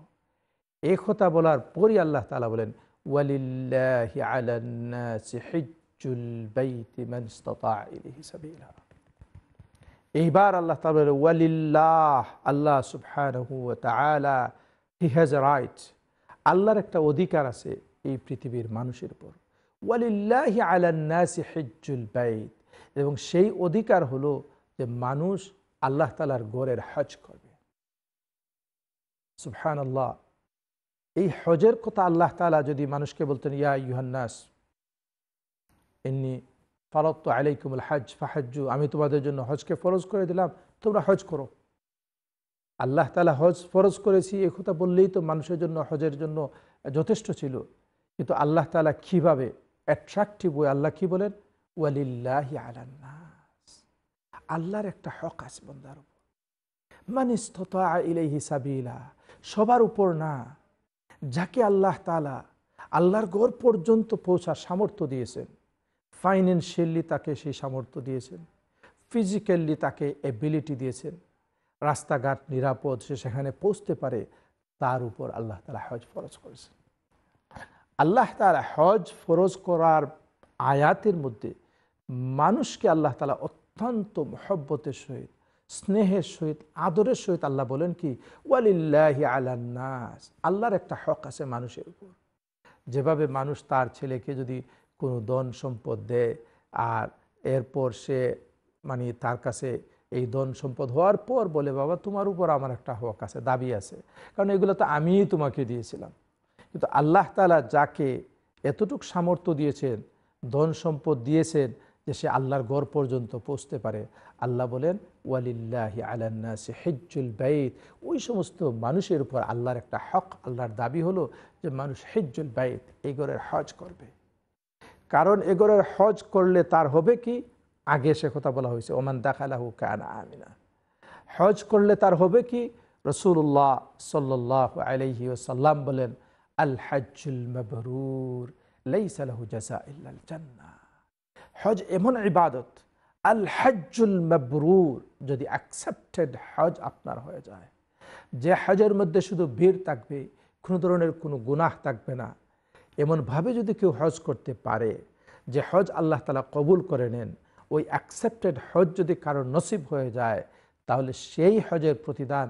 এ কথা বলার পরই আল্লাহ তালা বলেন এইবার আল্লাহ তালা ওয়ালিল্লাহ আল্লাহ সুবহানাহু হি হ্যাজ রাইট আল্লাহর একটা অধিকার আছে এই পৃথিবীর মানুষের উপর ওয়ালিল্লাহি আলান্নাসি হিজ্জুল বাইত এবং সেই অধিকার হলো যে মানুষ আল্লাহ তালার গোরের হজ করবে সুবহান আল্লাহ এই হজের কথা আল্লাহ তালা যদি মানুষকে বলতেন ইয়া ইউহান্নাস এমনি ফারক তো আলাইকুমুল হজ ফাহাজ্জু আমি তোমাদের জন্য হজকে ফরজ করে দিলাম তোমরা হজ করো আল্লাহ তালা হজ ফরজ করেছি এ কথা বললেই তো মানুষের জন্য হজের জন্য যথেষ্ট ছিল কিন্তু আল্লাহ তালা কীভাবে অ্যাট্রাক্টিভ ওয়ে আল্লাহ কী বলেন ওয়ালিল্লাহি আলান্নাস আল্লাহর একটা হক আছে বন্ধার উপর মানে ইলাইহি সাবিলা সবার উপর না যাকে আল্লাহ তালা আল্লাহর গড় পর্যন্ত পৌঁছার সামর্থ্য দিয়েছেন ফাইন্যান্সিয়ালি তাকে সেই সামর্থ্য দিয়েছেন ফিজিক্যালি তাকে অ্যাবিলিটি দিয়েছেন রাস্তাঘাট নিরাপদ সে সেখানে পৌঁছতে পারে তার উপর আল্লাহ তালা হজ ফরজ করেছেন আল্লাহ তালা হজ ফরজ করার আয়াতের মধ্যে মানুষকে আল্লাহ তালা অত্যন্ত মহব্বতের সহিত স্নেহের সহিত আদরের সহিত আল্লাহ বলেন কি ওয়ালিল্লাহি আলান্নাস আল্লাহর একটা হক আছে মানুষের উপর যেভাবে মানুষ তার ছেলেকে যদি কোনো ধন সম্পদ দেয় আর এরপর সে মানে তার কাছে এই ধন সম্পদ হওয়ার পর বলে বাবা তোমার উপর আমার একটা হক আছে দাবি আছে কারণ এগুলো তো আমিই তোমাকে দিয়েছিলাম কিন্তু আল্লাহ তালা যাকে এতটুক সামর্থ্য দিয়েছেন ধন সম্পদ দিয়েছেন যে সে আল্লাহর গড় পর্যন্ত পৌঁছতে পারে আল্লাহ বলেন ওয়ালিল্লাহি আলান্নাসি হেজ্জুল বাইত ওই সমস্ত মানুষের উপর আল্লাহর একটা হক আল্লাহর দাবি হলো যে মানুষ হেজ্জুল বাইত এই গড়ের হজ করবে কারণ এ গড়ের হজ করলে তার হবে কি আগে সে কথা বলা হয়েছে ওমান দাখালাহু কানা আমিনা হজ করলে তার হবে কি রসুল্লাহ সাল্লাহ আলহি সাল্লাম বলেন আল হাজুল মবরুর লাইসালাহু জাজা ইল্লাল জান্নাহ হজ এমন ইবাদত আল হজ্জুল মবরুর যদি অ্যাকসেপ্টেড হজ আপনার হয়ে যায় যে হজের মধ্যে শুধু ভিড় থাকবে কোনো ধরনের কোনো গুনাহ থাকবে না এমনভাবে যদি কেউ হজ করতে পারে যে হজ আল্লাহ তালা কবুল করে নেন ওই অ্যাকসেপ্টেড হজ যদি কারোর নসিব হয়ে যায় তাহলে সেই হজের প্রতিদান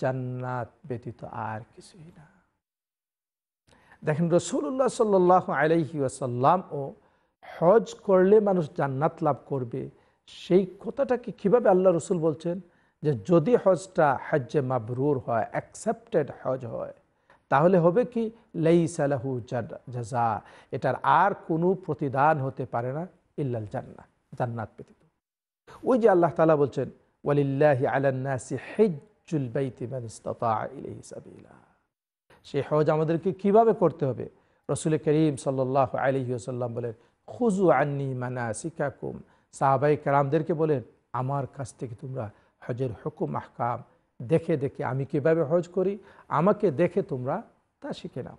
জান্নাত ব্যতীত আর কিছুই না দেখেন রসুল্লাহ সাল্লাহ আলাইহি ওসাল্লাম ও হজ করলে মানুষ জান্নাত লাভ করবে সেই কথাটাকে কিভাবে আল্লাহ রসুল বলছেন যে যদি হজটা হজ্জে মাবরুর হয় অ্যাকসেপ্টেড হজ হয় তাহলে হবে কি লেই সালাহু জাজা এটার আর কোনো প্রতিদান হতে পারে না ইল্লাল জান্না জান্নাত ব্যতীত ওই যে আল্লাহ তালা বলছেন ওয়ালিল্লাহি আলান্নাসি হেজুল বাইতিমান সেই হজ আমাদেরকে কিভাবে করতে হবে রসুল করিম সাল্লাহ আলহিউসাল্লাম বলেন খুজু আন্নি মানা সিকাকুম সাহাবাই কারামদেরকে বলেন আমার কাছ থেকে তোমরা হজের হুকুম আহকাম দেখে দেখে আমি কিভাবে হজ করি আমাকে দেখে তোমরা তা শিখে নাও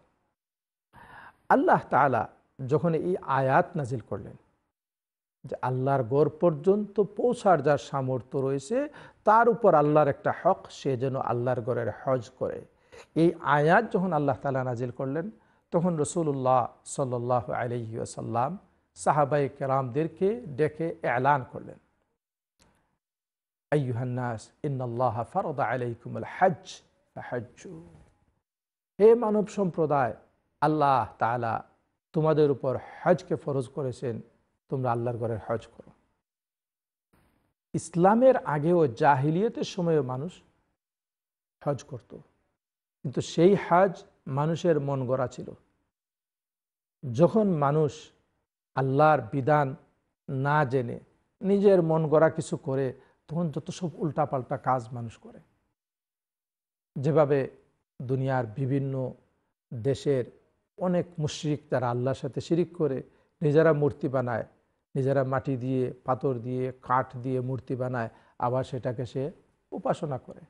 আল্লাহ তালা যখন এই আয়াত নাজিল করলেন যে আল্লাহর গড় পর্যন্ত পৌঁছার যার সামর্থ্য রয়েছে তার উপর আল্লাহর একটা হক সে যেন আল্লাহর গড়ের হজ করে এই আয়াত যখন আল্লাহ তালা নাজিল করলেন তখন রসুল্লাহ সাল্লাহ আলহিউসাল্লাম সাহাবাই কেরামদেরকে ডেকে এলান করলেন হে মানব সম্প্রদায় আল্লাহ তালা তোমাদের উপর হজকে ফরজ করেছেন তোমরা আল্লাহর ঘরের হজ করো ইসলামের আগেও জাহিলিয়তের সময়ও মানুষ হজ করত কিন্তু সেই হজ মানুষের মন গড়া ছিল যখন মানুষ আল্লাহর বিধান না জেনে নিজের মন গড়া কিছু করে তখন যত সব উল্টাপাল্টা কাজ মানুষ করে যেভাবে দুনিয়ার বিভিন্ন দেশের অনেক মুশ্রিক তারা আল্লাহর সাথে শিরিক করে নিজেরা মূর্তি বানায় নিজেরা মাটি দিয়ে পাথর দিয়ে কাঠ দিয়ে মূর্তি বানায় আবার সেটাকে সে উপাসনা করে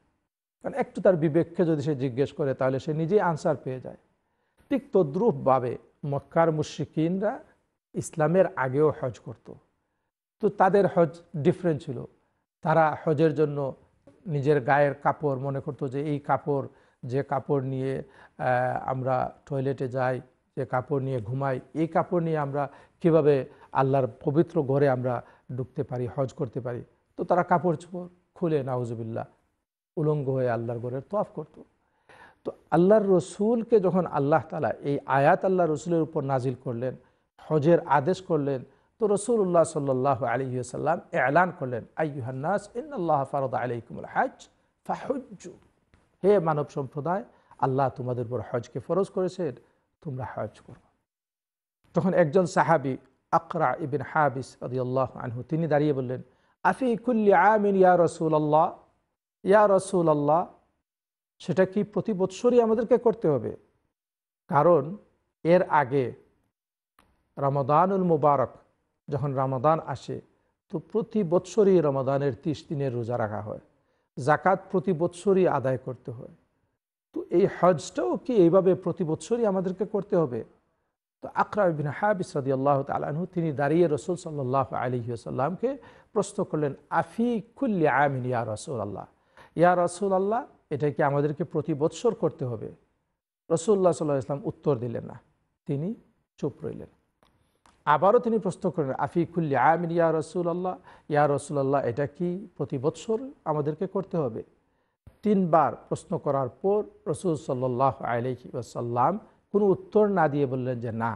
কারণ একটু তার বিবেককে যদি সে জিজ্ঞেস করে তাহলে সে নিজেই আনসার পেয়ে যায় ঠিক তদ্রুপভাবে মক্কার মুশ্রিকিনরা ইসলামের আগেও হজ করত। তো তাদের হজ ডিফারেন্ট ছিল তারা হজের জন্য নিজের গায়ের কাপড় মনে করতো যে এই কাপড় যে কাপড় নিয়ে আমরা টয়লেটে যাই যে কাপড় নিয়ে ঘুমাই এই কাপড় নিয়ে আমরা কিভাবে আল্লাহর পবিত্র ঘরে আমরা ঢুকতে পারি হজ করতে পারি তো তারা কাপড় চোপড় খুলে নাউজুবিল্লা উলঙ্গ হয়ে আল্লাহর ঘরের তফ করত তো আল্লাহর রসুলকে যখন আল্লাহ তালা এই আয়াত আল্লাহ রসুলের উপর নাজিল করলেন হজের আদেশ করলেন তো রসুল্লাহ সাল্লাহ সাল্লাম এলান করলেন আইহান্নাস ইন্নআল্লাহ ফারদ আলাইকুমুল হাজ ফাহজ্জু হে মানব সম্প্রদায় আল্লাহ তোমাদের উপর হজকে ফরজ করেছেন তোমরা হজ করো তখন একজন সাহাবি আকরা ইবিন হাবিস আল্লাহ আনহু তিনি দাঁড়িয়ে বললেন আফি কুল্লি আমিন ইয়া রসুল আল্লাহ ইয়া রসুল আল্লাহ সেটা কি প্রতি বৎসরই আমাদেরকে করতে হবে কারণ এর আগে রামাদানুল মুবারক যখন রামাদান আসে তো প্রতি বৎসরই রমাদানের তিরিশ দিনের রোজা রাখা হয় জাকাত প্রতি বৎসরই আদায় করতে হয় তো এই হজটাও কি এইভাবে প্রতি বৎসরই আমাদেরকে করতে হবে তো আকরা বিন হাবিস আল্লাহ তালু তিনি দাঁড়িয়ে রসুল সাল্লাহ আলহিউসাল্লামকে প্রশ্ন করলেন আফি খুল্লি আমিন ইয়া রসুল আল্লাহ ইয়া রসুল আল্লাহ এটা কি আমাদেরকে প্রতি বৎসর করতে হবে রসুল্লাহ সাল্লাহ ইসলাম উত্তর দিলেন না তিনি চুপ রইলেন আবারও তিনি প্রশ্ন করেন আফিকুল্লি আমিন ইয়া রসুল্লাহ ইয়া রসুল্লাহ এটা কি প্রতি বৎসর আমাদেরকে করতে হবে তিনবার প্রশ্ন করার পর রসুল সাল্লাহ আলহি ওসাল্লাম কোনো উত্তর না দিয়ে বললেন যে না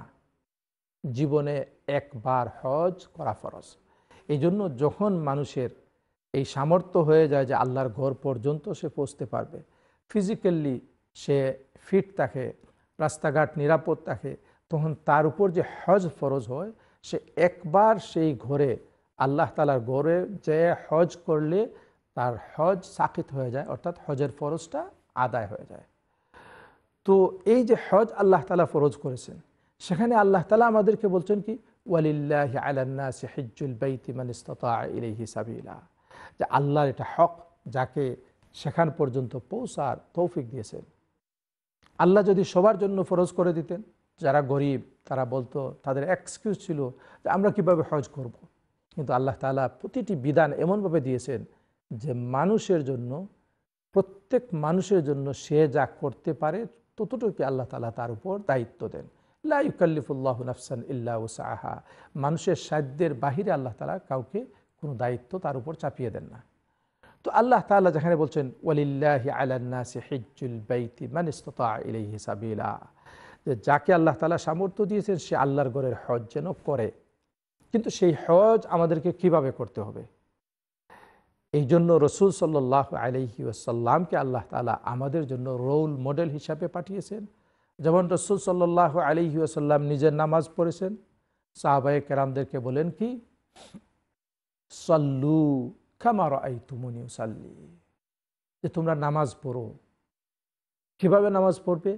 জীবনে একবার হজ করা ফরজ এই জন্য যখন মানুষের এই সামর্থ্য হয়ে যায় যে আল্লাহর ঘর পর্যন্ত সে পৌঁছতে পারবে ফিজিক্যালি সে ফিট থাকে রাস্তাঘাট নিরাপদ থাকে তখন তার উপর যে হজ ফরজ হয় সে একবার সেই ঘরে আল্লাহ তালার ঘরে যে হজ করলে তার হজ সাকিত হয়ে যায় অর্থাৎ হজের ফরজটা আদায় হয়ে যায় তো এই যে হজ আল্লাহ তালা ফরজ করেছেন সেখানে আল্লাহ তালা আমাদেরকে বলছেন কি ওয়ালিল্লাহ আলান্নাসি হিজুল বেইতি মানিস্তা ইলাইহি সাবিলা যে আল্লাহর এটা হক যাকে সেখান পর্যন্ত পৌঁছার তৌফিক দিয়েছেন আল্লাহ যদি সবার জন্য ফরজ করে দিতেন যারা গরিব তারা বলতো তাদের এক্সকিউজ ছিল যে আমরা কিভাবে হজ করব। কিন্তু আল্লাহ তালা প্রতিটি বিধান এমনভাবে দিয়েছেন যে মানুষের জন্য প্রত্যেক মানুষের জন্য সে যা করতে পারে ততটুকু আল্লাহ তালা তার উপর দায়িত্ব দেন লাইকাল্লিফুল্লাহ নাফসান ইল্লা সাহা মানুষের সাধ্যের বাহিরে আল্লাহ তালা কাউকে কোনো দায়িত্ব তার উপর চাপিয়ে দেন না তো আল্লাহ তালা যেখানে বলছেন ওয়ালিল্লাহি আলান্নাসি হিজুল বাইতি মানিস্তা ইলাই হিসাবিলা যে যাকে আল্লাহ তালা সামর্থ্য দিয়েছেন সে আল্লাহর ঘরের হজ যেন করে কিন্তু সেই হজ আমাদেরকে কিভাবে করতে হবে এই জন্য রসুল সাল্লাহ আলহি আসাল্লামকে আল্লাহ তালা আমাদের জন্য রোল মডেল হিসাবে পাঠিয়েছেন যেমন রসুল সাল্লাহ আলহি ওসাল্লাম নিজের নামাজ পড়েছেন সাহাবাই কেরামদেরকে বলেন কি সল্লু খামার আই তুমনি সাল্লি যে তোমরা নামাজ পড়ো কীভাবে নামাজ পড়বে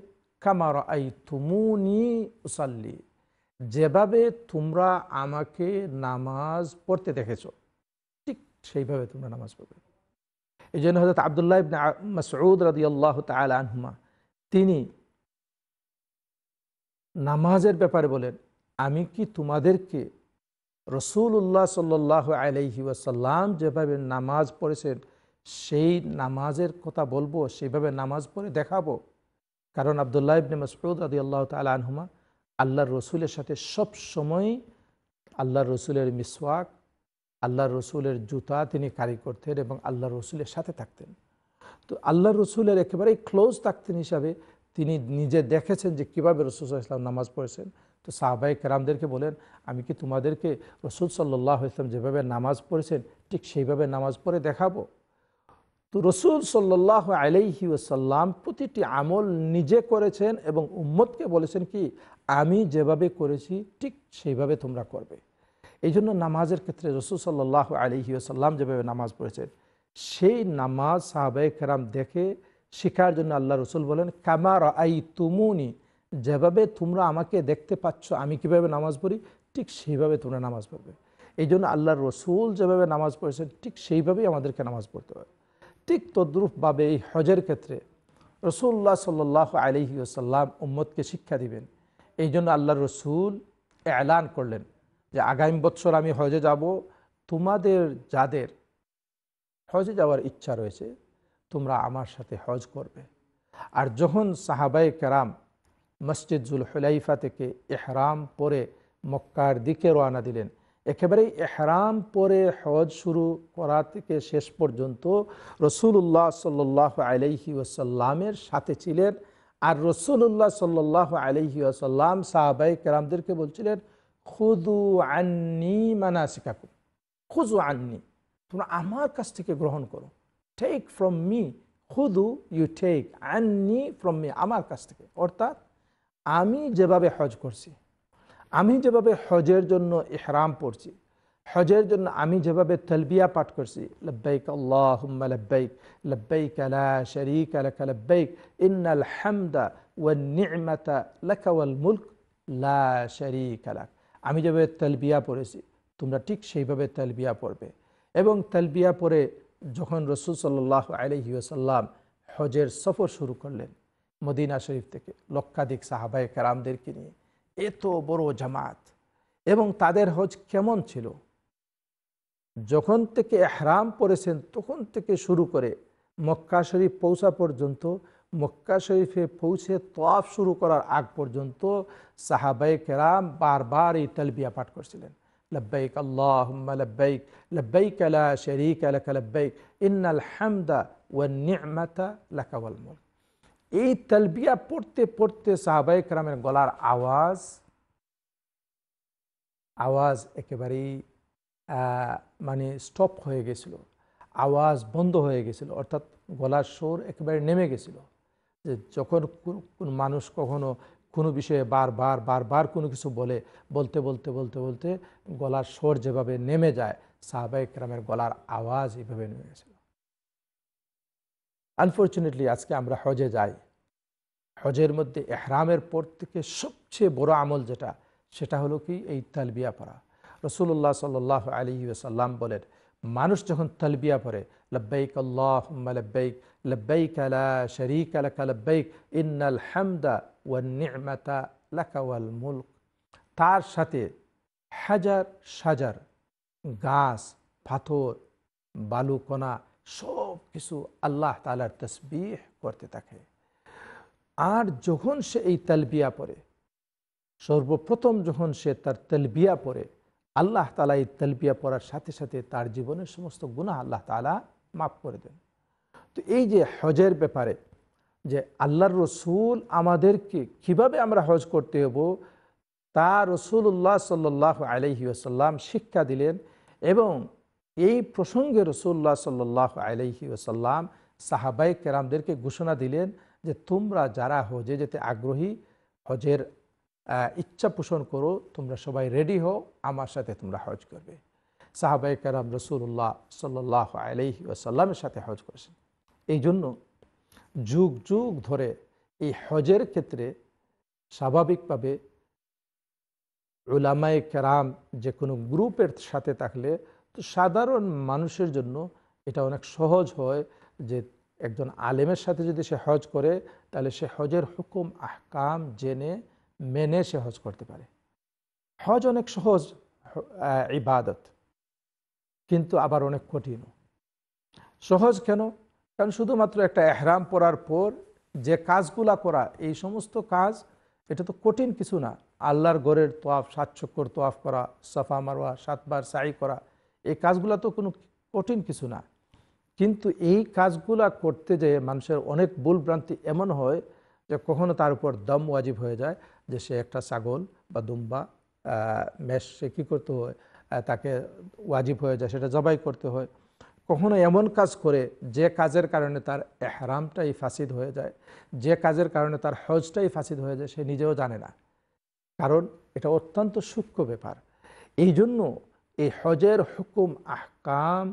কামার আই তুমুনি উসাল্লি যেভাবে তোমরা আমাকে নামাজ পড়তে দেখেছ ঠিক সেইভাবে তোমরা নামাজ পড়বে এই জন্য হজরত আবদুল্লাহ ইবনে মাসউদ রাদি আল্লাহ আনহুমা তিনি নামাজের ব্যাপারে বলেন আমি কি তোমাদেরকে রসুল্লাহ সাল্লাহ আলহি ওয়াসাল্লাম যেভাবে নামাজ পড়েছেন সেই নামাজের কথা বলবো সেইভাবে নামাজ পড়ে দেখাবো কারণ আবদুল্লাহ ইবনে মসফুদ আদি আল্লাহ তাল আনহুমা আল্লাহর রসুলের সাথে সব সময় আল্লাহর রসুলের মিসওয়াক আল্লাহর রসুলের জুতা তিনি কারি করতেন এবং আল্লাহর রসুলের সাথে থাকতেন তো আল্লাহর রসুলের একেবারেই ক্লোজ থাকতেন হিসাবে তিনি নিজে দেখেছেন যে কীভাবে রসুল ইসলাম নামাজ পড়েছেন তো সাহাবাই কেরামদেরকে বলেন আমি কি তোমাদেরকে রসুল সাল্লাহ ইসলাম যেভাবে নামাজ পড়েছেন ঠিক সেইভাবে নামাজ পড়ে দেখাবো তো রসুল সাল্লাহ আলাইহি ওসাল্লাম প্রতিটি আমল নিজে করেছেন এবং উম্মতকে বলেছেন কি আমি যেভাবে করেছি ঠিক সেইভাবে তোমরা করবে এই জন্য নামাজের ক্ষেত্রে রসুল সাল্লাহ আলিহি ওসাল্লাম যেভাবে নামাজ পড়েছেন সেই নামাজ সাহাবাই কেরাম দেখে শিখার জন্য আল্লাহ রসুল বলেন কামার আই তুমুনি যেভাবে তোমরা আমাকে দেখতে পাচ্ছ আমি কিভাবে নামাজ পড়ি ঠিক সেইভাবে তোমরা নামাজ পড়বে এই জন্য আল্লাহর রসুল যেভাবে নামাজ পড়েছেন ঠিক সেইভাবেই আমাদেরকে নামাজ পড়তে হবে ঠিক তদ্রুপভাবে এই হজের ক্ষেত্রে রসুল্লাহ সাল্লাহ আলহি আসাল্লাম উম্মদকে শিক্ষা দিবেন এই জন্য আল্লাহ রসুল এলান করলেন যে আগামী বছর আমি হজে যাব তোমাদের যাদের হজে যাওয়ার ইচ্ছা রয়েছে তোমরা আমার সাথে হজ করবে আর যখন সাহাবাই কেরাম জুল হলাইফা থেকে এহরাম পরে মক্কার দিকে রওনা দিলেন একেবারেই এহরাম পরে হজ শুরু করা থেকে শেষ পর্যন্ত রসুল্লাহ সাল্লাহ আলহি ওয়াসাল্লামের সাথে ছিলেন আর রসুল্লাহ সাল্লাহ আলহি আসাল্লাম সাহাবাই কেরামদেরকে বলছিলেন খুদু আন্নি মানাসিকাকু খুজু আন্নি তোমরা আমার কাছ থেকে গ্রহণ করো টেক ফ্রম মি খুদু ইউ টেক আন্নি ফ্রম মি আমার কাছ থেকে অর্থাৎ আমি যেভাবে হজ করছি আমি যেভাবে হজের জন্য ইহরাম পড়ছি হজের জন্য আমি যেভাবে তলবিয়া পাঠ করছি লব্বাইক আল্লাহ লব্বাইক লব্বাইক আলা শরিক আলাক লব্বাইক ইন্নাল হামদা ওয়ান নি'মাতা লাকা ওয়াল মুলক লা শরিক আলাক আমি যেভাবে তলবিয়া পড়েছি তোমরা ঠিক সেইভাবে তলবিয়া পড়বে এবং তলবিয়া পড়ে যখন রসুল সাল্লাহ আলহিউসাল্লাম হজের সফর শুরু করলেন মদিনা শরীফ থেকে লক্ষাধিক সাহাবায় কারামদেরকে নিয়ে এত বড় জামাত এবং তাদের হজ কেমন ছিল যখন থেকে হ্রাম পড়েছেন তখন থেকে শুরু করে মক্কা শরীফ পৌঁছা পর্যন্ত মক্কা শরীফে পৌঁছে তফ শুরু করার আগ পর্যন্ত সাহাবাই কেরাম বারবার এই তালবিয়া পাঠ করছিলেন লব্বাইক আল্লাহ লব্বাইক লব্বাইক আলা শরিক আলাকা লব্বাইক ইন্নাল হামদা ওয়ান নিয়মাতা লাকাওয়াল মুল এই তালবিয়া পড়তে পড়তে সাহাবাই কালামের গলার আওয়াজ আওয়াজ একেবারেই মানে স্টপ হয়ে গেছিল আওয়াজ বন্ধ হয়ে গেছিল অর্থাৎ গলার স্বর একেবারে নেমে গেছিল যে যখন কোন মানুষ কখনো কোনো বিষয়ে বারবার বারবার কোনো কিছু বলে বলতে বলতে বলতে বলতে গলার স্বর যেভাবে নেমে যায় সাহাবাই রামের গলার আওয়াজ এভাবে নেমে গেছিল আনফর্চুনেটলি আজকে আমরা হজে যাই হজের মধ্যে এহরামের পর থেকে সবচেয়ে বড় আমল যেটা সেটা হলো কি এই তালবিয়া পড়া রসুল্লাহ সাল আলী সাল্লাম বলেন মানুষ যখন তালবিয়া পড়ে লব্বাইক আল্লাহ লব্বাইক লব্বাইক আলা শরিক আলাকা লব্বাইক ইন্নাল হামদা ওয়ান্নিমাতা লাকাওয়াল মুলক তার সাথে হাজার সাজার গাছ পাথর বালুকণা সব কিছু আল্লাহ তালার তসবিহ করতে থাকে আর যখন সে এই তালবিয়া পড়ে সর্বপ্রথম যখন সে তার তেলবিয়া পড়ে আল্লাহ তালা এই তেলবিয়া পড়ার সাথে সাথে তার জীবনের সমস্ত গুণা আল্লাহ তালা মাফ করে দেন তো এই যে হজের ব্যাপারে যে আল্লাহর রসুল আমাদেরকে কিভাবে আমরা হজ করতে হব তা রসুল্লাহ সাল্লাহ আলহিউসাল্লাম শিক্ষা দিলেন এবং এই প্রসঙ্গে রসুল্লাহ সাল্লাহ আলহি ওসাল্লাম সাহাবাই কেরামদেরকে ঘোষণা দিলেন যে তোমরা যারা হজে যেতে আগ্রহী হজের ইচ্ছা পোষণ করো তোমরা সবাই রেডি হও আমার সাথে তোমরা হজ করবে সাহাবাই কেরাম রসুল্লাহ সাল্লাহ আলহি ওসাল্লামের সাথে হজ করেছেন এই জন্য যুগ যুগ ধরে এই হজের ক্ষেত্রে স্বাভাবিকভাবে ওলামায় কেরাম যে কোনো গ্রুপের সাথে থাকলে তো সাধারণ মানুষের জন্য এটা অনেক সহজ হয় যে একজন আলেমের সাথে যদি সে হজ করে তাহলে সে হজের হুকুম আহকাম জেনে মেনে সে হজ করতে পারে হজ অনেক সহজ ইবাদত কিন্তু আবার অনেক কঠিন সহজ কেন কারণ শুধুমাত্র একটা এহরাম পরার পর যে কাজগুলা করা এই সমস্ত কাজ এটা তো কঠিন কিছু না আল্লাহর গড়ের তোয়াফ সাত তোয়াফ করা সাফা মারোয়া সাতবার সাই করা এই কাজগুলো তো কোনো কঠিন কিছু না কিন্তু এই কাজগুলা করতে যেয়ে মানুষের অনেক ভুল ভ্রান্তি এমন হয় যে কখনো তার উপর দম ওয়াজিব হয়ে যায় যে সে একটা ছাগল বা দুম্বা মেষ সে কী করতে হয় তাকে ওয়াজিব হয়ে যায় সেটা জবাই করতে হয় কখনো এমন কাজ করে যে কাজের কারণে তার হ্যারামটাই ফাঁসিদ হয়ে যায় যে কাজের কারণে তার হজটাই ফাঁসিদ হয়ে যায় সে নিজেও জানে না কারণ এটা অত্যন্ত সূক্ষ্ম ব্যাপার এই জন্য এই হজের হুকুম আহকাম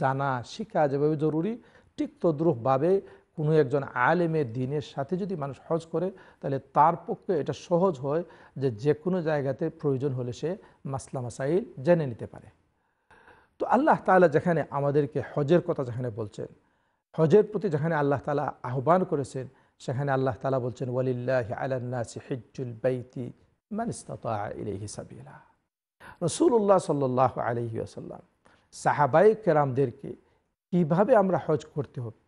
জানা শিখা যেভাবে জরুরি ঠিক তদ্রুপভাবে কোনো একজন আলেমের দিনের সাথে যদি মানুষ হজ করে তাহলে তার পক্ষে এটা সহজ হয় যে যে কোনো জায়গাতে প্রয়োজন হলে সে মাসলা মাসাইল জেনে নিতে পারে তো আল্লাহ তালা যেখানে আমাদেরকে হজের কথা যেখানে বলছেন হজের প্রতি যেখানে আল্লাহ তালা আহ্বান করেছেন সেখানে আল্লাহ তালা বলছেন ওয়ালিল্লাহ আল্লাহ হিজুল বাইতি মানিস্তা ইলে হিসাবিলা রসুল্লাহ সাল্লাহ আলহি আসাল্লাম সাহাবাই কেরামদেরকে কিভাবে আমরা হজ করতে হবে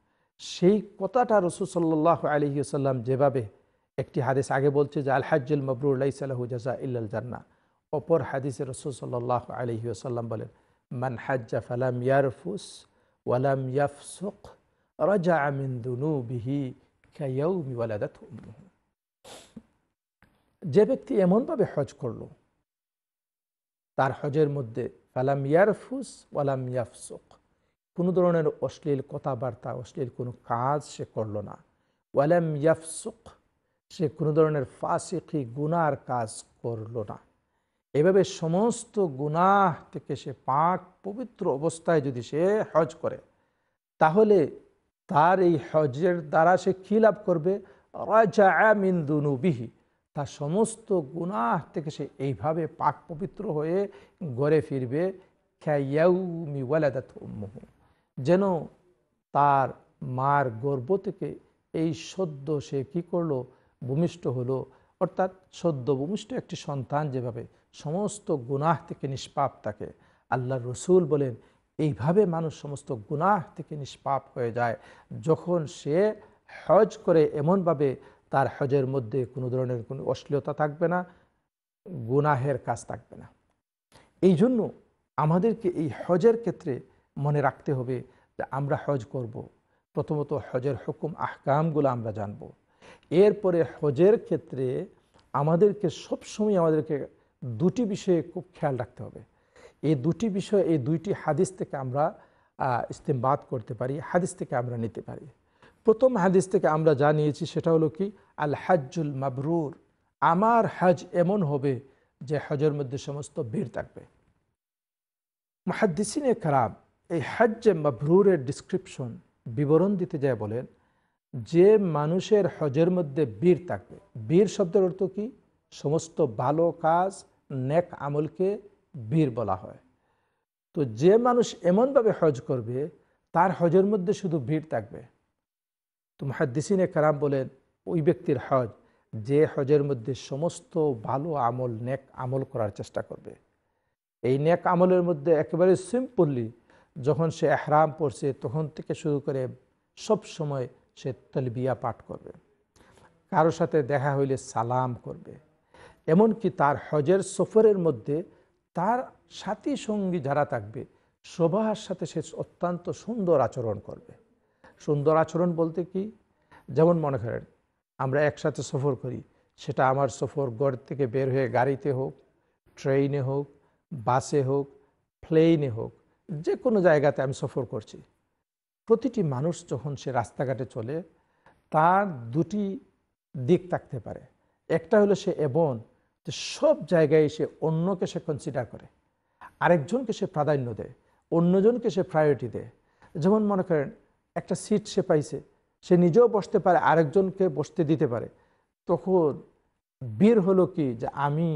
সেই কথাটা রসুল সাল্লাহ আলহি আসাল্লাম যেভাবে একটি হাদিস আগে বলছে যে আলহাজুল মবরুল্লাহ সাল্লাহু জাজা ইল্লাল জান্না অপর হাদিসে রসুল সাল্লাহ আলহি আসাল্লাম বলেন মান হাজ্জা ফালাম ইয়ারফুস ওয়ালাম ইয়াফসুক রাজা আমিন দুনু বিহি খেয়াউ মিওয়ালাদ যে ব্যক্তি এমনভাবে হজ করলো তার হজের মধ্যে ফালাম ইয়ারফুস ওয়ালাম ইয়াফসুক কোনো ধরনের অশ্লীল কথাবার্তা অশ্লীল কোনো কাজ সে করল না ওয়ালাম ইয়াফসুক সে কোনো ধরনের ফাঁসিখি গুনার কাজ করল না এভাবে সমস্ত গুনাহ থেকে সে পাক পবিত্র অবস্থায় যদি সে হজ করে তাহলে তার এই হজের দ্বারা সে কী লাভ করবে রাজা মিন্দুনুবিহী তার সমস্ত গুনাহ থেকে সে এইভাবে পাক পবিত্র হয়ে গড়ে ফিরবে যেন তার মার গর্ব থেকে এই সদ্য সে কি করলো ভূমিষ্ঠ হলো অর্থাৎ সদ্য ভূমিষ্ঠ একটি সন্তান যেভাবে সমস্ত গুনাহ থেকে নিষ্পাপ থাকে আল্লাহ রসুল বলেন এইভাবে মানুষ সমস্ত গুনাহ থেকে নিষ্পাপ হয়ে যায় যখন সে হজ করে এমনভাবে তার হজের মধ্যে কোনো ধরনের কোনো অশ্লীলতা থাকবে না গুনাহের কাজ থাকবে না এই জন্য আমাদেরকে এই হজের ক্ষেত্রে মনে রাখতে হবে যে আমরা হজ করব। প্রথমত হজের হুকুম আহকামগুলো আমরা জানব এরপরে হজের ক্ষেত্রে আমাদেরকে সবসময় আমাদেরকে দুটি বিষয়ে খুব খেয়াল রাখতে হবে এই দুটি বিষয় এই দুইটি হাদিস থেকে আমরা ইস্তেমবাদ করতে পারি হাদিস থেকে আমরা নিতে পারি প্রথম হাদিস থেকে আমরা যা নিয়েছি সেটা হলো কি আল হাজুল মাবরুর আমার হাজ এমন হবে যে হজের মধ্যে সমস্ত ভিড় থাকবে মহাদ্দিসিনে খারাপ এই হজ্জে মাবরুরের ডিসক্রিপশন বিবরণ দিতে যায় বলেন যে মানুষের হজের মধ্যে বীর থাকবে বীর শব্দের অর্থ কি সমস্ত ভালো কাজ নেক আমলকে বীর বলা হয় তো যে মানুষ এমনভাবে হজ করবে তার হজের মধ্যে শুধু ভিড় থাকবে তো মুহাদ্দিসিনে কারাম বলেন ওই ব্যক্তির হজ যে হজের মধ্যে সমস্ত ভালো আমল নেক আমল করার চেষ্টা করবে এই নেক আমলের মধ্যে একেবারে সিম্পলি যখন সে এহরাম পড়ছে তখন থেকে শুরু করে সব সময় সে তলবিয়া পাঠ করবে কারো সাথে দেখা হইলে সালাম করবে এমনকি তার হজের সফরের মধ্যে তার সাথী সঙ্গী যারা থাকবে সবার সাথে সে অত্যন্ত সুন্দর আচরণ করবে সুন্দর আচরণ বলতে কি যেমন মনে করেন আমরা একসাথে সফর করি সেটা আমার সফর গড় থেকে বের হয়ে গাড়িতে হোক ট্রেনে হোক বাসে হোক প্লেনে হোক যে কোনো জায়গাতে আমি সফর করছি প্রতিটি মানুষ যখন সে রাস্তাঘাটে চলে তার দুটি দিক থাকতে পারে একটা হলো সে এবন যে সব জায়গায় সে অন্যকে সে কনসিডার করে আরেকজনকে সে প্রাধান্য দেয় অন্যজনকে সে প্রায়োরিটি দেয় যেমন মনে করেন একটা সিট সে পাইছে সে নিজেও বসতে পারে আরেকজনকে বসতে দিতে পারে তখন বীর হলো কি যে আমি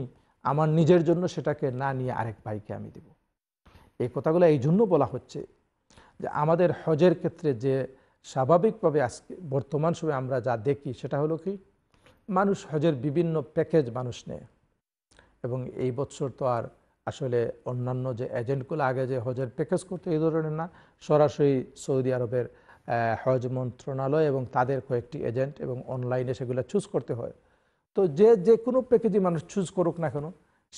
আমার নিজের জন্য সেটাকে না নিয়ে আরেক ভাইকে আমি দেব এই কথাগুলো এই জন্য বলা হচ্ছে যে আমাদের হজের ক্ষেত্রে যে স্বাভাবিকভাবে আজকে বর্তমান সময়ে আমরা যা দেখি সেটা হলো কি মানুষ হজের বিভিন্ন প্যাকেজ মানুষ নেয় এবং এই বছর তো আর আসলে অন্যান্য যে এজেন্টগুলো আগে যে হজের প্যাকেজ করতে এই ধরনের না সরাসরি সৌদি আরবের হজ মন্ত্রণালয় এবং তাদের কয়েকটি এজেন্ট এবং অনলাইনে সেগুলো চুজ করতে হয় তো যে যে কোনো প্যাকেজই মানুষ চুজ করুক না কেন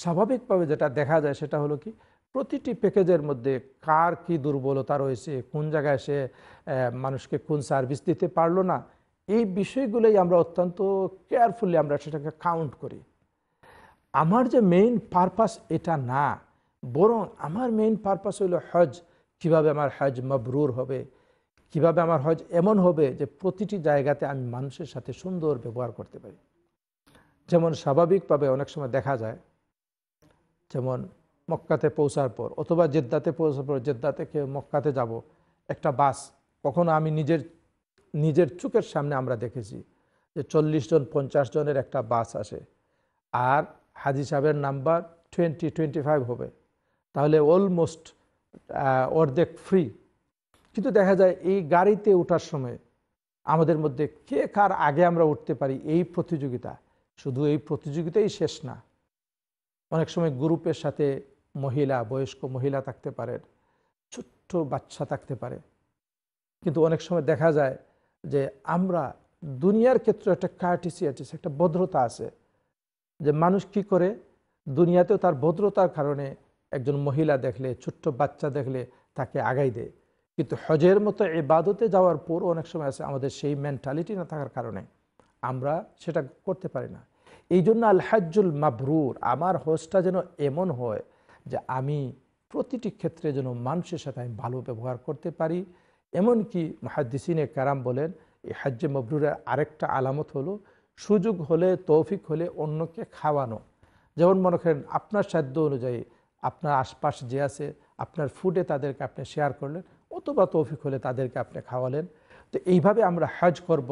স্বাভাবিকভাবে যেটা দেখা যায় সেটা হলো কি প্রতিটি প্যাকেজের মধ্যে কার কি দুর্বলতা রয়েছে কোন জায়গায় সে মানুষকে কোন সার্ভিস দিতে পারলো না এই বিষয়গুলোই আমরা অত্যন্ত কেয়ারফুলি আমরা সেটাকে কাউন্ট করি আমার যে মেইন পারপাস এটা না বরং আমার মেইন পারপাস হইল হজ কিভাবে আমার হজ মবরুর হবে কিভাবে আমার হজ এমন হবে যে প্রতিটি জায়গাতে আমি মানুষের সাথে সুন্দর ব্যবহার করতে পারি যেমন স্বাভাবিকভাবে অনেক সময় দেখা যায় যেমন মক্কাতে পৌঁছার পর অথবা জেদ্দাতে পৌঁছার পর জেদ্দা থেকে মক্কাতে যাব একটা বাস কখনো আমি নিজের নিজের চোখের সামনে আমরা দেখেছি যে চল্লিশ জন পঞ্চাশ জনের একটা বাস আসে আর হাজি সাহেবের নাম্বার টোয়েন্টি টোয়েন্টি ফাইভ হবে তাহলে অলমোস্ট অর্ধেক ফ্রি কিন্তু দেখা যায় এই গাড়িতে ওঠার সময় আমাদের মধ্যে কে কার আগে আমরা উঠতে পারি এই প্রতিযোগিতা শুধু এই প্রতিযোগিতাই শেষ না অনেক সময় গ্রুপের সাথে মহিলা বয়স্ক মহিলা থাকতে পারে ছোট্ট বাচ্চা থাকতে পারে কিন্তু অনেক সময় দেখা যায় যে আমরা দুনিয়ার ক্ষেত্রে একটা কার্টিসি আছে একটা ভদ্রতা আছে যে মানুষ কি করে দুনিয়াতেও তার ভদ্রতার কারণে একজন মহিলা দেখলে ছোট্ট বাচ্চা দেখলে তাকে আগাই দেয় কিন্তু হজের মতো এবাদতে যাওয়ার পর অনেক সময় আছে আমাদের সেই মেন্টালিটি না থাকার কারণে আমরা সেটা করতে পারি না এই জন্য আলহাজুল মাবরুর আমার হজটা যেন এমন হয় যে আমি প্রতিটি ক্ষেত্রে যেন মানুষের সাথে আমি ভালো ব্যবহার করতে পারি এমনকি মহাদিসিনে কারাম বলেন এই হাজ্জে মবরুরের আরেকটা আলামত হলো সুযোগ হলে তৌফিক হলে অন্যকে খাওয়ানো যেমন মনে করেন আপনার সাধ্য অনুযায়ী আপনার আশপাশ যে আছে আপনার ফুডে তাদেরকে আপনি শেয়ার করলেন অথবা তৌফিক হলে তাদেরকে আপনি খাওয়ালেন তো এইভাবে আমরা হজ করব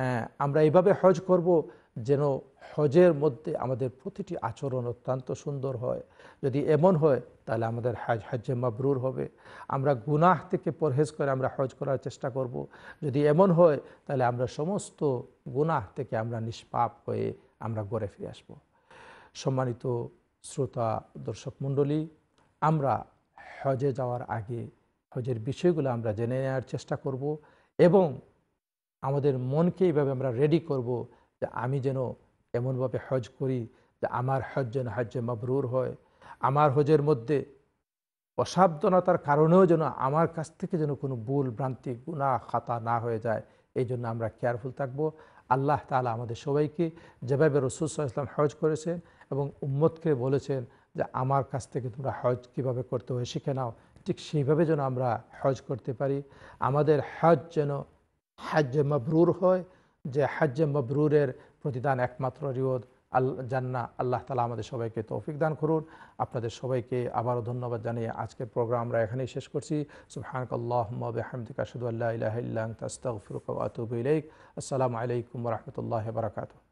হ্যাঁ আমরা এইভাবে হজ করব যেন হজের মধ্যে আমাদের প্রতিটি আচরণ অত্যন্ত সুন্দর হয় যদি এমন হয় তাহলে আমাদের হাজ হজ্জে মাবরুর হবে আমরা গুনাহ থেকে পরহেজ করে আমরা হজ করার চেষ্টা করব। যদি এমন হয় তাহলে আমরা সমস্ত গুনাহ থেকে আমরা নিষ্পাপ হয়ে আমরা গড়ে ফিরে আসব সম্মানিত শ্রোতা দর্শক মণ্ডলী আমরা হজে যাওয়ার আগে হজের বিষয়গুলো আমরা জেনে নেওয়ার চেষ্টা করব এবং আমাদের মনকে এইভাবে আমরা রেডি করব যে আমি যেন এমনভাবে হজ করি যে আমার হজ যেন হজ্জে মবরুর হয় আমার হজের মধ্যে অসাবধানতার কারণেও যেন আমার কাছ থেকে যেন কোনো ভুল ভ্রান্তি গুণা খাতা না হয়ে যায় এই জন্য আমরা কেয়ারফুল থাকব আল্লাহ তালা আমাদের সবাইকে যেভাবে রসুল ইসলাম হজ করেছেন এবং উম্মতকে বলেছেন যে আমার কাছ থেকে তোমরা হজ কিভাবে করতে হয় শিখে নাও ঠিক সেইভাবে যেন আমরা হজ করতে পারি আমাদের হজ যেন হাজ্য মবরুর হয় যে হাজ্য মবরুরের প্রতিদান একমাত্র রিওদ আল্লা জান্না আল্লাহ তালা আমাদের সবাইকে তৌফিক দান করুন আপনাদের সবাইকে আবারও ধন্যবাদ জানিয়ে আজকের প্রোগ্রাম আমরা এখানেই শেষ করছি সুফহানকাল্লাহমদিকা সুদুল্লাহ ইলাহ ইল্লাং আসসালামু আলাইকুম রহমতুল্লাহ বারাকাতু